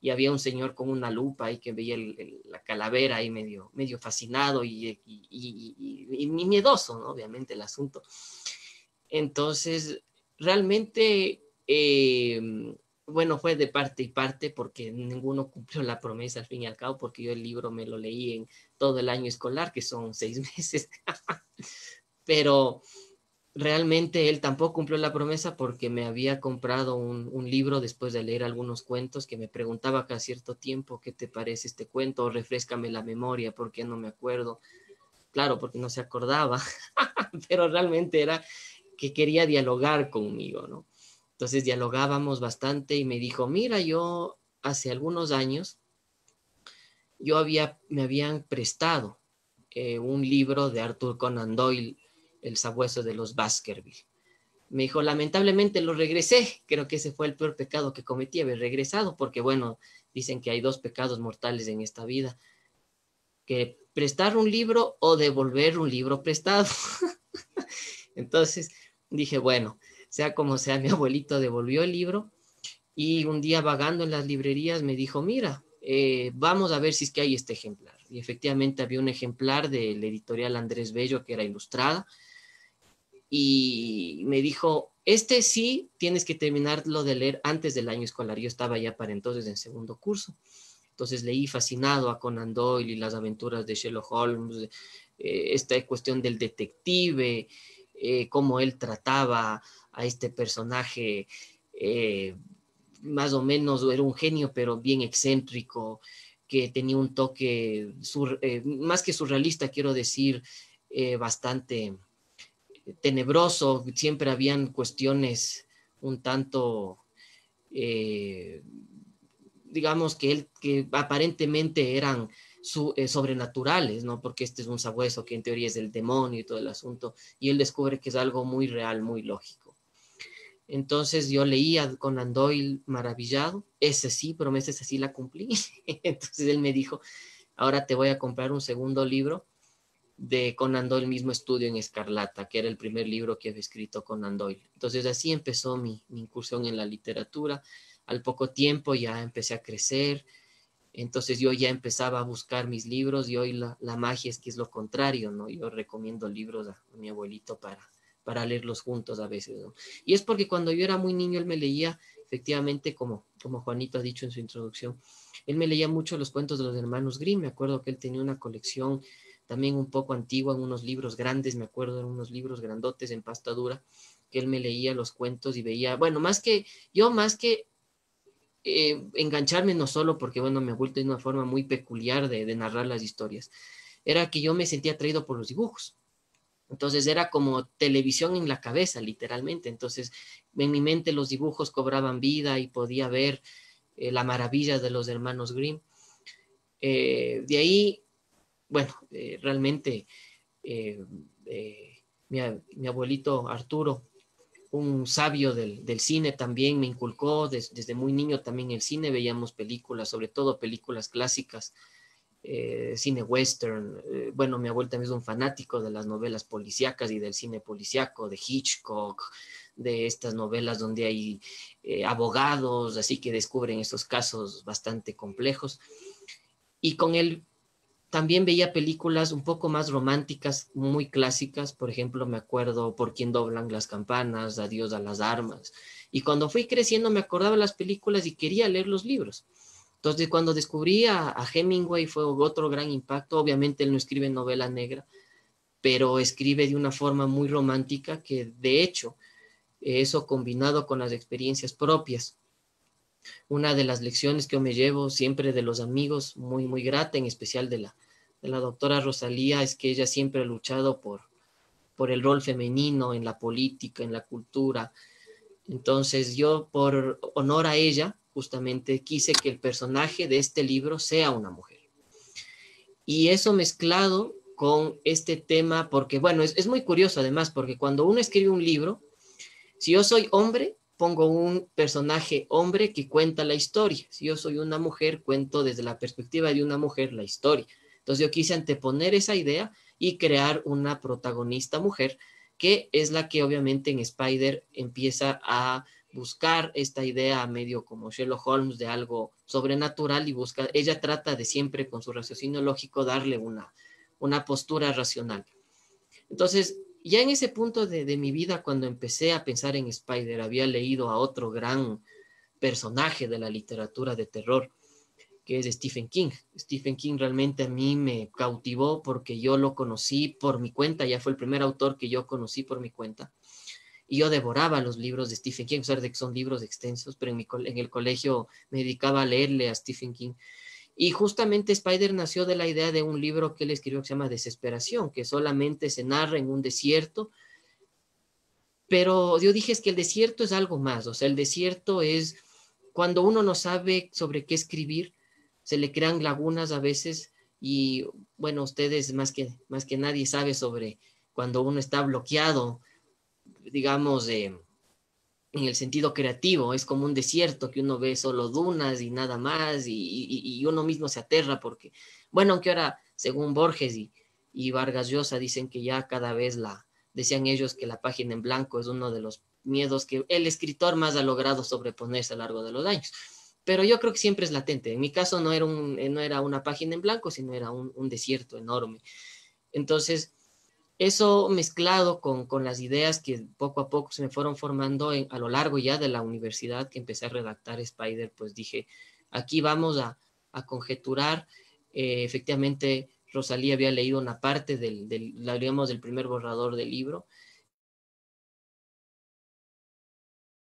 y había un señor con una lupa y que veía la calavera ahí medio, medio fascinado y, miedoso, obviamente, el asunto. Entonces, realmente, em, bueno, fue de parte y parte porque ninguno cumplió la promesa al fin y al cabo, porque yo el libro me lo leí en todo el año escolar, que son seis meses, pero realmente él tampoco cumplió la promesa porque me había comprado un, libro después de leer algunos cuentos que me preguntaba cada cierto tiempo qué te parece este cuento o refrescame la memoria porque no me acuerdo. Claro, porque no se acordaba, pero realmente era que quería dialogar conmigo, ¿no? Entonces dialogábamos bastante y me dijo, mira, yo hace algunos años, yo había, me habían prestado eh, un libro de Arthur Conan Doyle el sabueso de los Baskerville. Me dijo, lamentablemente lo regresé, creo que ese fue el peor pecado que cometí, haber regresado, porque bueno, dicen que hay dos pecados mortales en esta vida, que prestar un libro o devolver un libro prestado. Entonces dije, bueno, sea como sea, mi abuelito devolvió el libro y un día vagando en las librerías me dijo, mira, eh, vamos a ver si es que hay este ejemplar. Y efectivamente había un ejemplar de la editorial Andrés Bello que era ilustrada y me dijo, este sí tienes que terminarlo de leer antes del año escolar. Yo estaba ya para entonces en segundo curso. Entonces leí fascinado a Conan Doyle y las aventuras de Sherlock Holmes, eh, esta cuestión del detective, eh, cómo él trataba a este personaje, eh, más o menos era un genio, pero bien excéntrico, que tenía un toque, más que surrealista, quiero decir, bastante tenebroso, siempre habían cuestiones un tanto, eh, digamos que, él, que aparentemente eran eh, sobrenaturales, ¿no? Porque este es un sabueso que en teoría es el demonio y todo el asunto, y él descubre que es algo muy real, muy lógico. Entonces yo leía con Andoil maravillado, ese sí, promesas ese sí la cumplí. Entonces él me dijo, ahora te voy a comprar un segundo libro de Conan Doyle, mismo estudio en Escarlata, que era el primer libro que había escrito Conan Doyle. Entonces así empezó mi, incursión en la literatura. Al poco tiempo ya empecé a crecer, entonces yo ya empezaba a buscar mis libros y hoy la, magia es que es lo contrario, ¿no? Yo recomiendo libros a, mi abuelito para, para leerlos juntos a veces, Y es porque cuando yo era muy niño él me leía, efectivamente, como, como Juanito ha dicho en su introducción, él me leía mucho los cuentos de los hermanos Grimm, me acuerdo que él tenía una colección también un poco antiguo, en unos libros grandes, me acuerdo, en unos libros grandotes en pasta dura, que él me leía los cuentos y veía, bueno, más que, yo más que eh, engancharme no solo porque, bueno, me abuelo de una forma muy peculiar de, narrar las historias, era que yo me sentía atraído por los dibujos. Entonces era como televisión en la cabeza, literalmente. Entonces en mi mente los dibujos cobraban vida y podía ver eh, la maravilla de los hermanos Grimm. Eh, de ahí bueno, eh, realmente eh, eh, mi, abuelito Arturo, un sabio del, cine también, me inculcó desde muy niño también el cine, veíamos películas, sobre todo películas clásicas, cine western. bueno, mi abuelo también es un fanático de las novelas policíacas y del cine policíaco, de Hitchcock, de estas novelas donde hay abogados, así que descubren estos casos bastante complejos. Y con él también veía películas un poco más románticas, muy clásicas, por ejemplo, me acuerdo Por quién doblan las campanas, Adiós a las armas. Y cuando fui creciendo me acordaba de las películas y quería leer los libros. Entonces, cuando descubrí a, Hemingway fue otro gran impacto. Obviamente él no escribe novela negra, pero escribe de una forma muy romántica que de hecho eso combinado con las experiencias propias. Una de las lecciones que yo me llevo siempre de los amigos, muy, muy grata, en especial de la, de la doctora Rosalía es que ella siempre ha luchado por, por el rol femenino en la política, en la cultura. Entonces yo, por honor a ella, justamente quise que el personaje de este libro sea una mujer. Y eso mezclado con este tema, porque bueno, es muy curioso además, porque cuando uno escribe un libro, si yo soy hombre, pongo un personaje hombre que cuenta la historia. Si yo soy una mujer, cuento desde la perspectiva de una mujer la historia. Entonces yo quise anteponer esa idea y crear una protagonista mujer, que es la que obviamente en Spider empieza a buscar esta idea medio como Sherlock Holmes de algo sobrenatural y busca, ella trata de siempre con su raciocinio lógico darle una, postura racional. Entonces, ya en ese punto de mi vida, cuando empecé a pensar en Spider, había leído a otro gran personaje de la literatura de terror, que es Stephen King. Stephen King realmente a mí me cautivó porque yo lo conocí por mi cuenta, ya fue el primer autor que yo conocí por mi cuenta. Y yo devoraba los libros de Stephen King, o sea, que son libros extensos, pero en, en el colegio me dedicaba a leerle a Stephen King. Y justamente Spider nació de la idea de un libro que él escribió que se llama Desesperación, que solamente se narra en un desierto. Pero yo dije es que el desierto es algo más, o sea, el desierto es cuando uno no sabe sobre qué escribir, se le crean lagunas a veces y bueno, ustedes más que, más que nadie sabe sobre cuando uno está bloqueado, digamos, eh, en el sentido creativo, es como un desierto que uno ve solo dunas y nada más y, uno mismo se aterra porque, bueno, aunque ahora, según Borges y, y Vargas Llosa, dicen que ya cada vez la, decían ellos que la página en blanco es uno de los miedos que el escritor más ha logrado sobreponerse a lo largo de los años pero yo creo que siempre es latente. En mi caso no era, eh, una página en blanco, sino era un, desierto enorme. Entonces, eso mezclado con, las ideas que poco a poco se me fueron formando a lo largo ya de la universidad que empecé a redactar Spider, pues dije, aquí vamos a, conjeturar. Eh, efectivamente, Rosalía había leído una parte del, del primer borrador del libro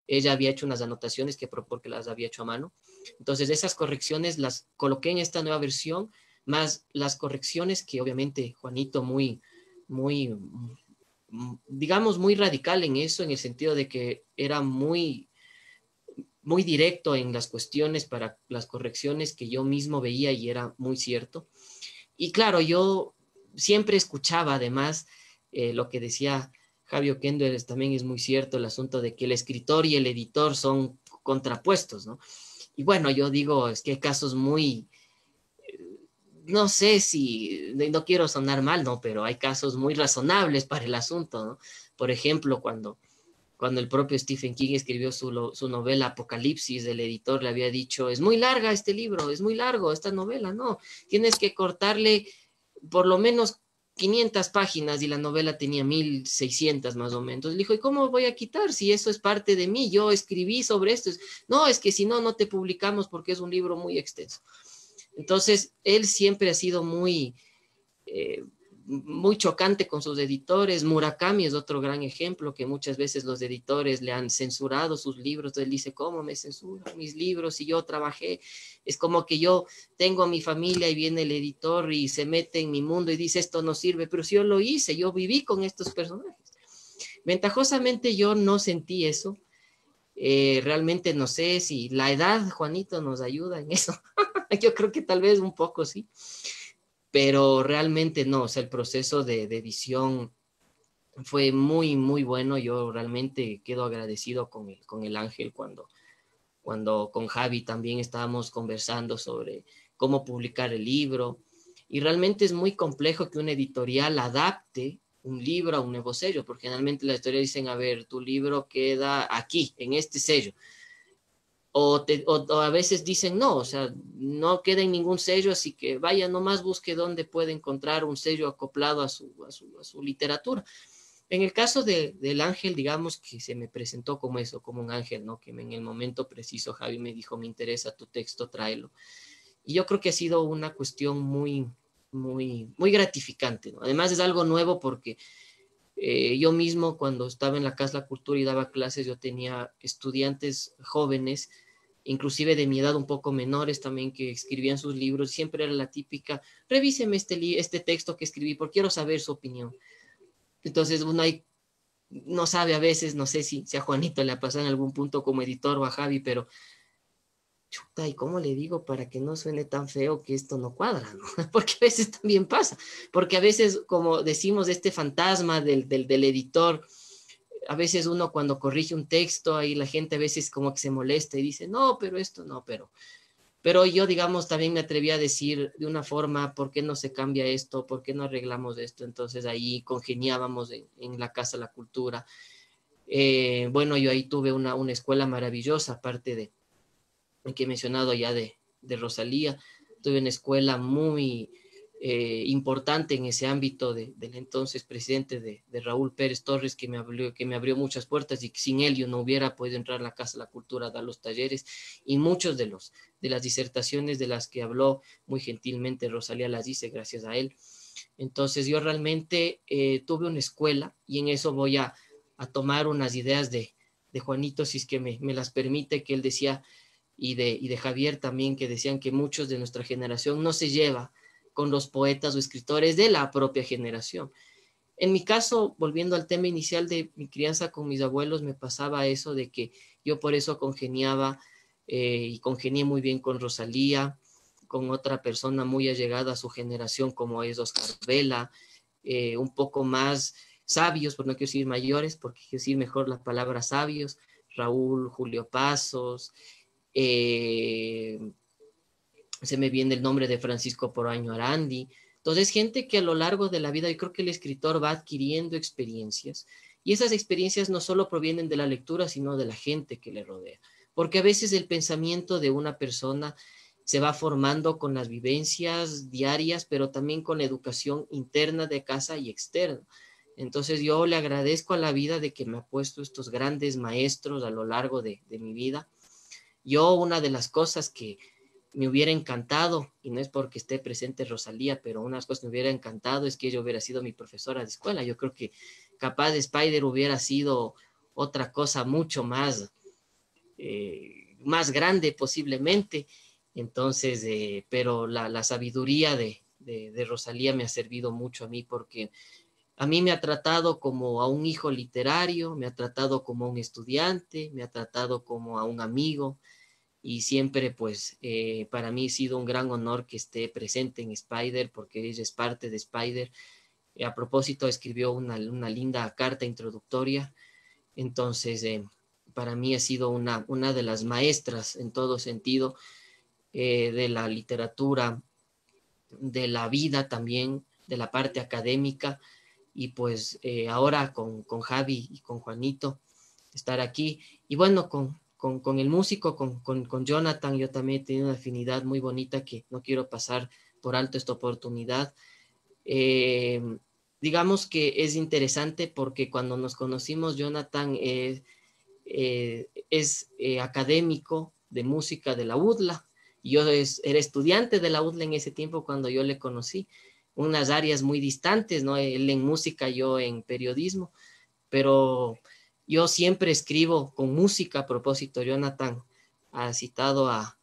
ella había hecho unas anotaciones que porque las había hecho a mano. Entonces esas correcciones las coloqué en esta nueva versión, más las correcciones que obviamente Juanito muy, muy, mm, digamos, muy radical en eso, en el sentido de que era muy, muy directo en las cuestiones para las correcciones que yo mismo veía y era muy cierto. Y claro, yo siempre escuchaba además eh, lo que decía Fabio Kendall también es muy cierto el asunto de que el escritor y el editor son contrapuestos, ¿no? Y bueno, yo digo, es que hay casos muy, eh, no sé si, no quiero sonar mal, ¿no? Pero hay casos muy razonables para el asunto, ¿no? Por ejemplo, cuando, cuando el propio Stephen King escribió su, su novela Apocalipsis, el editor le había dicho, es muy larga este libro, es muy largo esta novela, no, tienes que cortarle por lo menos 500 páginas y la novela tenía 1600 más o menos. Le dijo, ¿y cómo voy a quitar si eso es parte de mí? Yo escribí sobre esto. No, es que si no, no te publicamos porque es un libro muy extenso. Entonces, él siempre ha sido muy, eh, muy chocante con sus editores. Murakami es otro gran ejemplo que muchas veces los editores le han censurado sus libros. Entonces él dice, ¿cómo me censuran mis libros si yo trabajé? Es como que yo tengo a mi familia y viene el editor y se mete en mi mundo y dice, esto no sirve, pero si yo lo hice, yo viví con estos personajes. Ventajosamente yo no sentí eso. Eh, realmente no sé si la edad, Juanito, nos ayuda en eso. yo creo que tal vez un poco sí pero realmente no, o sea, el proceso de, edición fue muy, muy bueno. Yo realmente quedo agradecido con el, con el Ángel cuando, cuando con Javi también estábamos conversando sobre cómo publicar el libro. Y realmente es muy complejo que una editorial adapte un libro a un nuevo sello, porque generalmente la historia dicen, a ver, tu libro queda aquí, en este sello. O, a veces dicen no, o sea, no queda en ningún sello, así que vaya, nomás busque dónde puede encontrar un sello acoplado a su, a su, literatura. En el caso de, del ángel, digamos que se me presentó como eso, como un ángel, ¿no? Que en el momento preciso Javi me dijo, me interesa tu texto, tráelo. Y yo creo que ha sido una cuestión muy, muy, muy gratificante, ¿no? Además es algo nuevo porque eh, yo mismo cuando estaba en la Casa de la Cultura y daba clases, yo tenía estudiantes jóvenes inclusive de mi edad un poco menores también que escribían sus libros, siempre era la típica, revíseme este, este texto que escribí porque quiero saber su opinión. Entonces uno no sabe a veces, no sé si, si a Juanito le ha pasado en algún punto como editor o a Javi, pero chuta, ¿y cómo le digo para que no suene tan feo que esto no cuadra? Porque a veces también pasa, porque a veces como decimos este fantasma del, del editor, a veces uno cuando corrige un texto, ahí la gente a veces como que se molesta y dice, no, pero esto no, pero... Pero yo, digamos, también me atreví a decir de una forma, ¿por qué no se cambia esto? ¿Por qué no arreglamos esto? Entonces ahí congeniábamos en, la Casa La Cultura. Eh, bueno, yo ahí tuve una, una escuela maravillosa, aparte de, que he mencionado ya de, de Rosalía, tuve una escuela muy, eh, importante en ese ámbito del entonces presidente de, Raúl Pérez Torres, que me, abrió, que me abrió muchas puertas y que sin él yo no hubiera podido entrar a la Casa de la Cultura, dar los talleres y muchos de, los, de las disertaciones de las que habló muy gentilmente Rosalía las dice gracias a él. Entonces yo realmente eh, tuve una escuela y en eso voy a, tomar unas ideas de, Juanito, si es que me, las permite, que él decía, y de, y de Javier también, que decían que muchos de nuestra generación no se lleva con los poetas o escritores de la propia generación. En mi caso, volviendo al tema inicial de mi crianza con mis abuelos, me pasaba eso de que yo por eso congeniaba eh, y congenié muy bien con Rosalía, con otra persona muy allegada a su generación como es Oscar Vela, eh, un poco más sabios, por no quiero decir mayores, porque quiero decir mejor las palabras sabios, Raúl, Julio Pasos, eh, se me viene el nombre de Francisco Poraño Arandi. Entonces, gente que a lo largo de la vida, yo creo que el escritor va adquiriendo experiencias y esas experiencias no solo provienen de la lectura, sino de la gente que le rodea, porque a veces el pensamiento de una persona se va formando con las vivencias diarias, pero también con la educación interna de casa y externa. Entonces yo le agradezco a la vida de que me ha puesto estos grandes maestros a lo largo de mi vida. Yo una de las cosas que, me hubiera encantado, y no es porque esté presente Rosalía, pero unas cosas me hubiera encantado es que ella hubiera sido mi profesora de escuela. Yo creo que capaz Spider hubiera sido otra cosa mucho más, eh, más grande posiblemente. Entonces, eh, pero la, sabiduría de, de, Rosalía me ha servido mucho a mí porque a mí me ha tratado como a un hijo literario, me ha tratado como a un estudiante, me ha tratado como a un amigo, y siempre pues eh, para mí ha sido un gran honor que esté presente en Spider porque ella es parte de Spider. Eh, a propósito escribió una, linda carta introductoria, entonces eh, para mí ha sido una, una de las maestras en todo sentido de la literatura, de la vida también, de la parte académica y pues ahora con Javi y con Juanito estar aquí y bueno con, con, el músico, con, con, Jonathan, yo también he tenido una afinidad muy bonita que no quiero pasar por alto esta oportunidad. Eh, digamos que es interesante porque cuando nos conocimos, Jonathan eh, eh, es académico de música de la UDLA. Yo era estudiante de la UDLA en ese tiempo cuando yo le conocí, unas áreas muy distantes, ¿no? Él en música, yo en periodismo, pero yo siempre escribo con música a propósito. Jonathan ha citado a,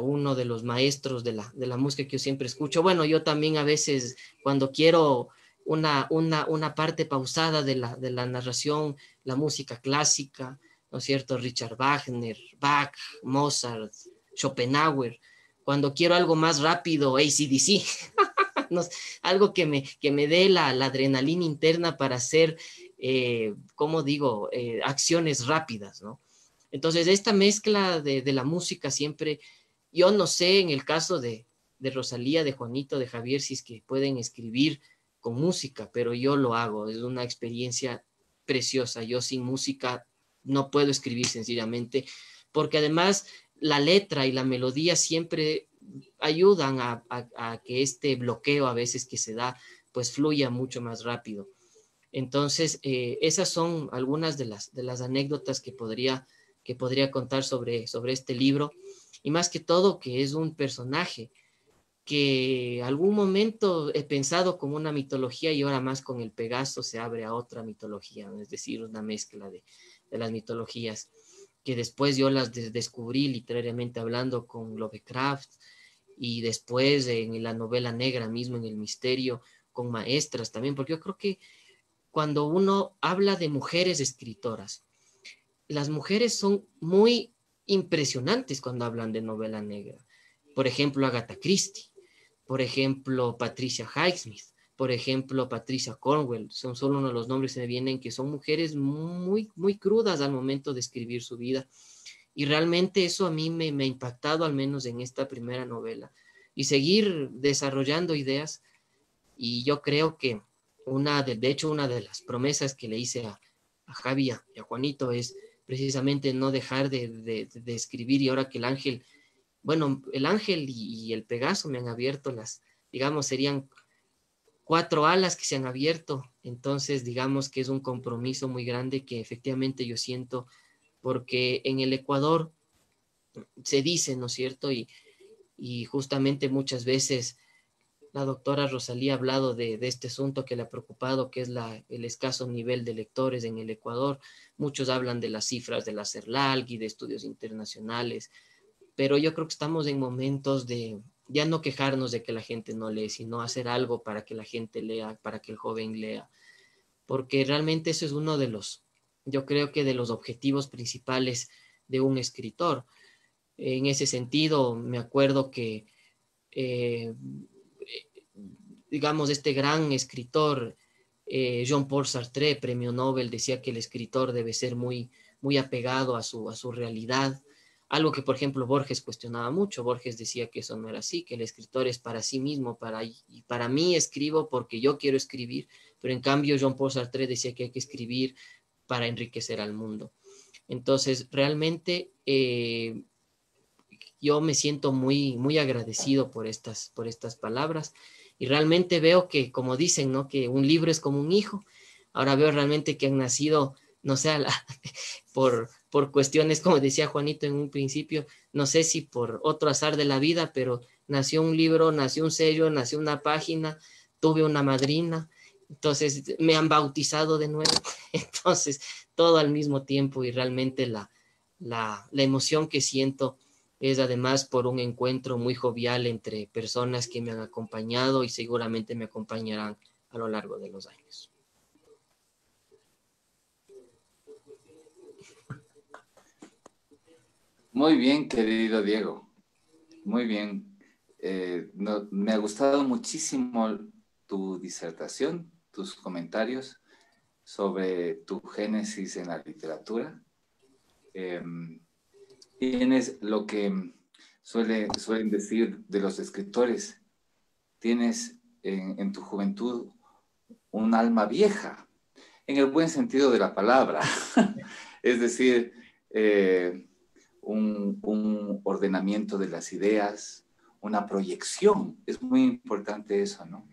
uno de los maestros de la, de la, música que yo siempre escucho. Bueno, yo también a veces cuando quiero una, una, parte pausada de la, de la narración, la música clásica, ¿no es cierto? Richard Wagner, Bach, Mozart, Schopenhauer. Cuando quiero algo más rápido, ACDC. algo que me, que me dé la, adrenalina interna para hacer, eh, como digo, eh, acciones rápidas, ¿no? Entonces, esta mezcla de, de, la música siempre, yo no sé en el caso de, de Rosalía, de Juanito, de Javier, si es que pueden escribir con música, pero yo lo hago, es una experiencia preciosa, yo sin música no puedo escribir sencillamente, porque además la letra y la melodía siempre ayudan a, que este bloqueo a veces que se da, pues fluya mucho más rápido. Entonces, eh, esas son algunas de las, de las anécdotas que podría, que podría contar sobre, sobre este libro. Y más que todo, que es un personaje que algún momento he pensado como una mitología y ahora más con el Pegaso se abre a otra mitología, es decir, una mezcla de, de las mitologías que después yo las descubrí literariamente hablando con Lovecraft, y después en la novela negra mismo, en el misterio, con maestras también, porque yo creo que cuando uno habla de mujeres escritoras, las mujeres son muy impresionantes cuando hablan de novela negra. Por ejemplo, Agatha Christie, por ejemplo, Patricia Highsmith, por ejemplo, Patricia Cornwell, son solo uno de los nombres que me vienen, que son mujeres muy, muy crudas al momento de escribir su vida y realmente eso a mí me, ha impactado, al menos en esta primera novela. Y seguir desarrollando ideas. Y yo creo que una de, hecho, una de las promesas que le hice a, a Javi y a Juanito es precisamente no dejar de, escribir y ahora que el ángel, bueno, el ángel y, el Pegaso me han abierto las, digamos, serían cuatro alas que se han abierto, entonces digamos que es un compromiso muy grande que efectivamente yo siento porque en el Ecuador se dice, ¿no es cierto? Y, justamente muchas veces la doctora Rosalía ha hablado de, este asunto que le ha preocupado, que es el escaso nivel de lectores en el Ecuador. Muchos hablan de las cifras de la CERLALG y de estudios internacionales, pero yo creo que estamos en momentos de ya no quejarnos de que la gente no lee, sino hacer algo para que la gente lea, para que el joven lea, porque realmente eso es uno de los yo creo que de los objetivos principales de un escritor. En ese sentido, me acuerdo que, eh, digamos, este gran escritor, eh, Jean-Paul Sartre, premio Nobel, decía que el escritor debe ser muy, muy apegado a su, a su realidad, algo que, por ejemplo, Borges cuestionaba mucho. Borges decía que eso no era así, que el escritor es para sí mismo, para, y para mí escribo porque yo quiero escribir, pero en cambio Jean-Paul Sartre decía que hay que escribir para enriquecer al mundo. Entonces, realmente eh, yo me siento muy, muy agradecido por estas, por estas palabras y realmente veo que, como dicen, ¿no? que un libro es como un hijo. Ahora veo realmente que han nacido, no sé, la, por, por cuestiones, como decía Juanito en un principio, no sé si por otro azar de la vida, pero nació un libro, nació un sello, nació una página, tuve una madrina, entonces me han bautizado de nuevo. Entonces todo al mismo tiempo y realmente la, emoción que siento es además por un encuentro muy jovial entre personas que me han acompañado y seguramente me acompañarán a lo largo de los años. Muy bien, querido Diego. Muy bien. Eh, me ha gustado muchísimo tu disertación tus comentarios sobre tu génesis en la literatura. Em, tienes lo que suelen decir de los escritores, tienes en, tu juventud un alma vieja, en el buen sentido de la palabra, es decir, eh, un, ordenamiento de las ideas, una proyección, es muy importante eso, ¿no?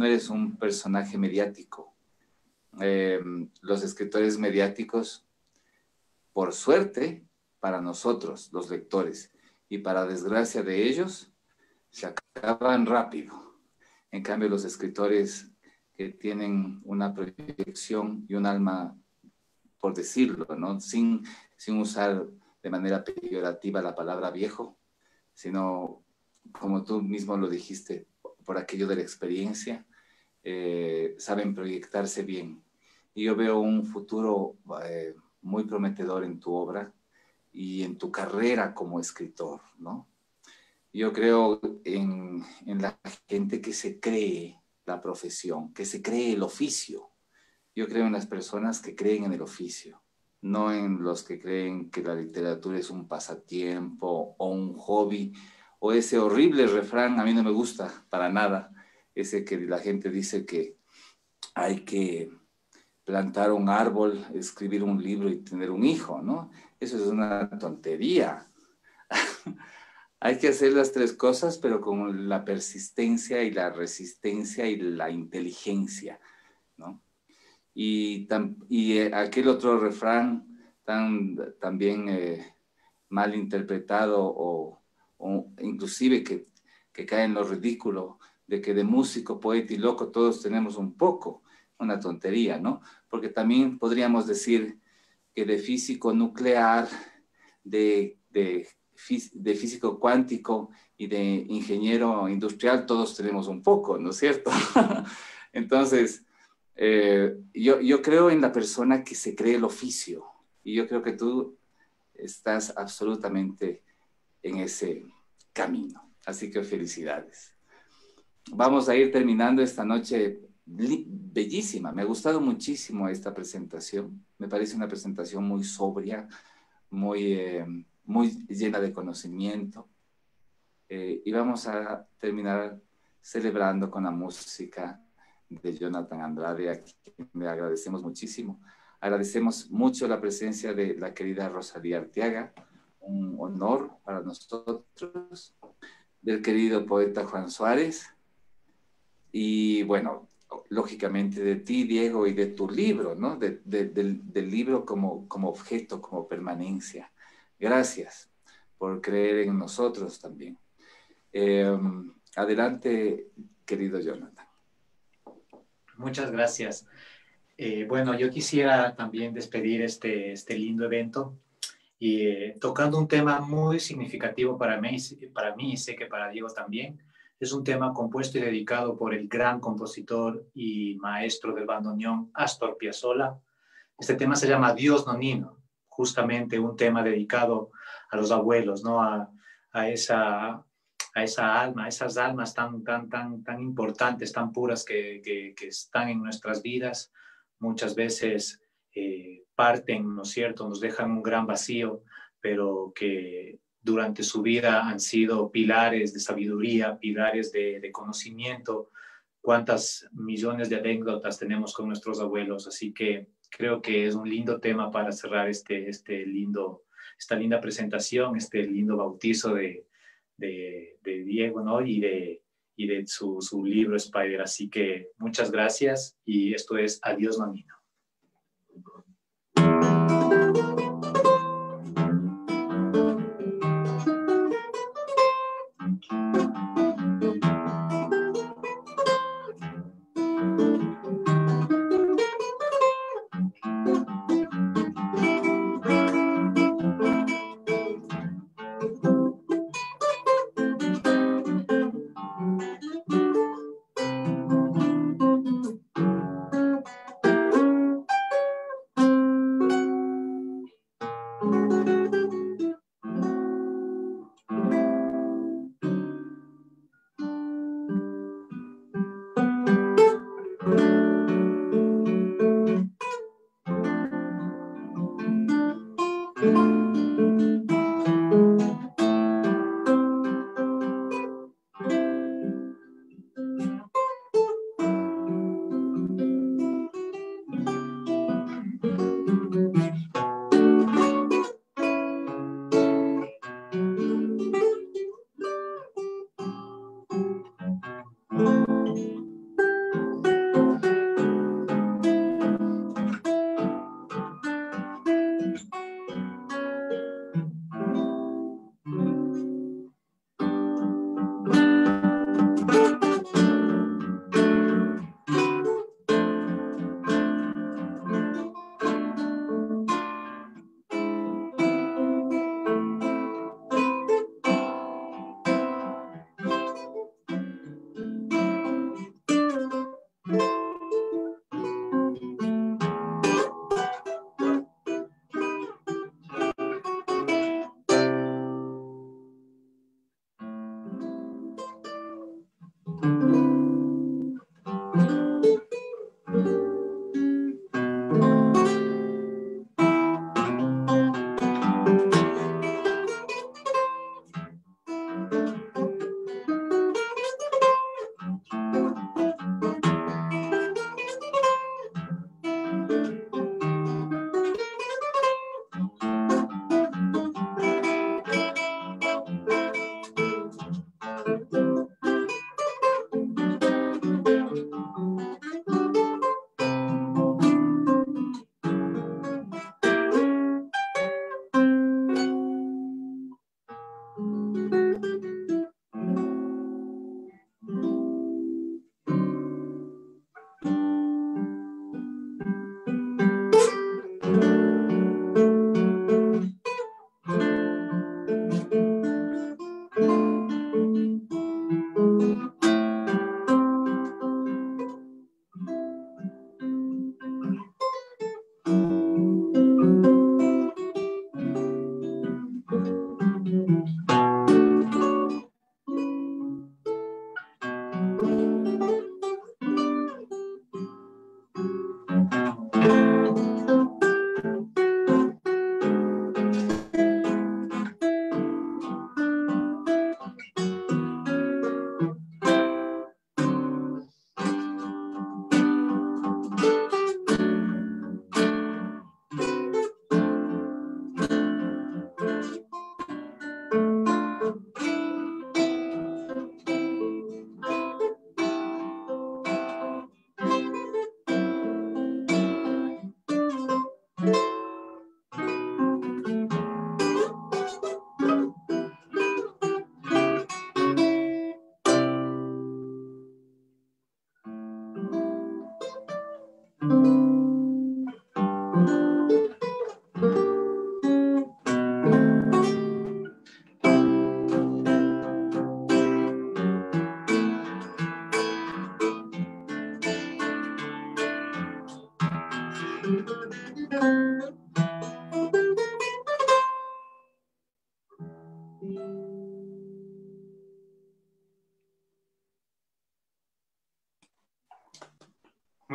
no eres un personaje mediático. Em, los escritores mediáticos, por suerte, para nosotros, los lectores, y para desgracia de ellos, se acaban rápido. En cambio, los escritores que tienen una proyección y un alma, por decirlo, ¿no? sin, sin usar de manera peyorativa la palabra viejo, sino como tú mismo lo dijiste, por aquello de la experiencia, eh, saben proyectarse bien. Y yo veo un futuro eh, muy prometedor en tu obra y en tu carrera como escritor, ¿no? Yo creo en, en la gente que se cree la profesión, que se cree el oficio. Yo creo en las personas que creen en el oficio, no en los que creen que la literatura es un pasatiempo o un hobby o ese horrible refrán, a mí no me gusta para nada, Dice que la gente dice que hay que plantar un árbol, escribir un libro y tener un hijo, ¿no? Eso es una tontería. hay que hacer las tres cosas, pero con la persistencia y la resistencia y la inteligencia, ¿no? Y, eh, aquel otro refrán tan, también eh, mal interpretado o, inclusive que cae en lo ridículo, de que de músico, poeta y loco todos tenemos un poco, una tontería, ¿no? Porque también podríamos decir que de físico nuclear, de, físico cuántico y de ingeniero industrial todos tenemos un poco, ¿no es cierto? Entonces, eh, yo creo en la persona que se cree el oficio y yo creo que tú estás absolutamente en ese camino. Así que felicidades vamos a ir terminando esta noche bellísima. Me ha gustado muchísimo esta presentación. Me parece una presentación muy sobria, muy, eh, muy llena de conocimiento. Eh, y vamos a terminar celebrando con la música de Jonathan Andrade, a quien le agradecemos muchísimo. Agradecemos mucho la presencia de la querida Rosalía Arteaga, un honor para nosotros, del querido poeta Juan Suárez, y bueno, lógicamente de ti, Diego, y de tu libro, ¿no? del, libro como, como objeto, como permanencia. Gracias por creer en nosotros también. Em, adelante, querido Jonathan. Muchas gracias. Eh, bueno, yo quisiera también despedir este, este lindo evento y eh, tocando un tema muy significativo para mí, para mí y sé que para Diego también, es un tema compuesto y dedicado por el gran compositor y maestro del bandoneón Astor Piazzolla. Este tema se llama Dios Nonino, justamente un tema dedicado a los abuelos, ¿no? A, esa, a esa alma, esas almas tan, tan, tan, tan importantes, tan puras que, están en nuestras vidas, muchas veces eh, parten, ¿no es cierto?, nos dejan un gran vacío, pero que durante su vida han sido pilares de sabiduría, pilares de, conocimiento, cuántas millones de anécdotas tenemos con nuestros abuelos. Así que creo que es un lindo tema para cerrar este, este lindo, esta linda presentación, este lindo bautizo de, de, de Diego ¿no? y de, y de su, su libro Spider. Así que muchas gracias y esto es Adiós Mamino.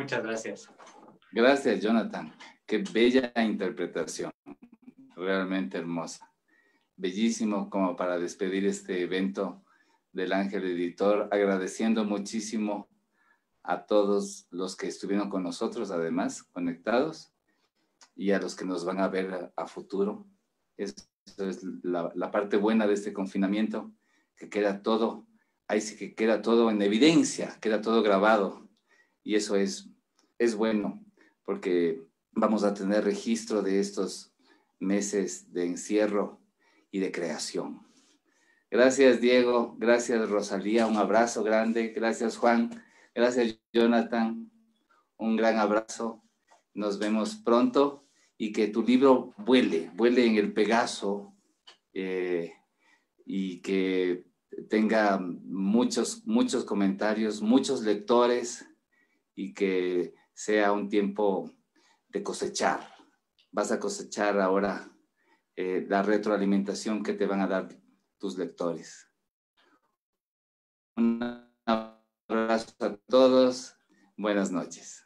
Muchas gracias. Gracias, Jonathan. Qué bella interpretación, realmente hermosa. Bellísimo como para despedir este evento del Ángel Editor, agradeciendo muchísimo a todos los que estuvieron con nosotros, además, conectados, y a los que nos van a ver a, futuro. Eso es la, parte buena de este confinamiento, que queda todo, ahí sí que queda todo en evidencia, queda todo grabado, y eso es es bueno porque vamos a tener registro de estos meses de encierro y de creación. Gracias Diego, gracias Rosalía, un abrazo grande, gracias Juan, gracias Jonathan, un gran abrazo, nos vemos pronto y que tu libro vuele, vuele en el Pegaso eh, y que tenga muchos, muchos comentarios, muchos lectores y que sea un tiempo de cosechar. Vas a cosechar ahora eh, la retroalimentación que te van a dar tus lectores. Un abrazo a todos. Buenas noches.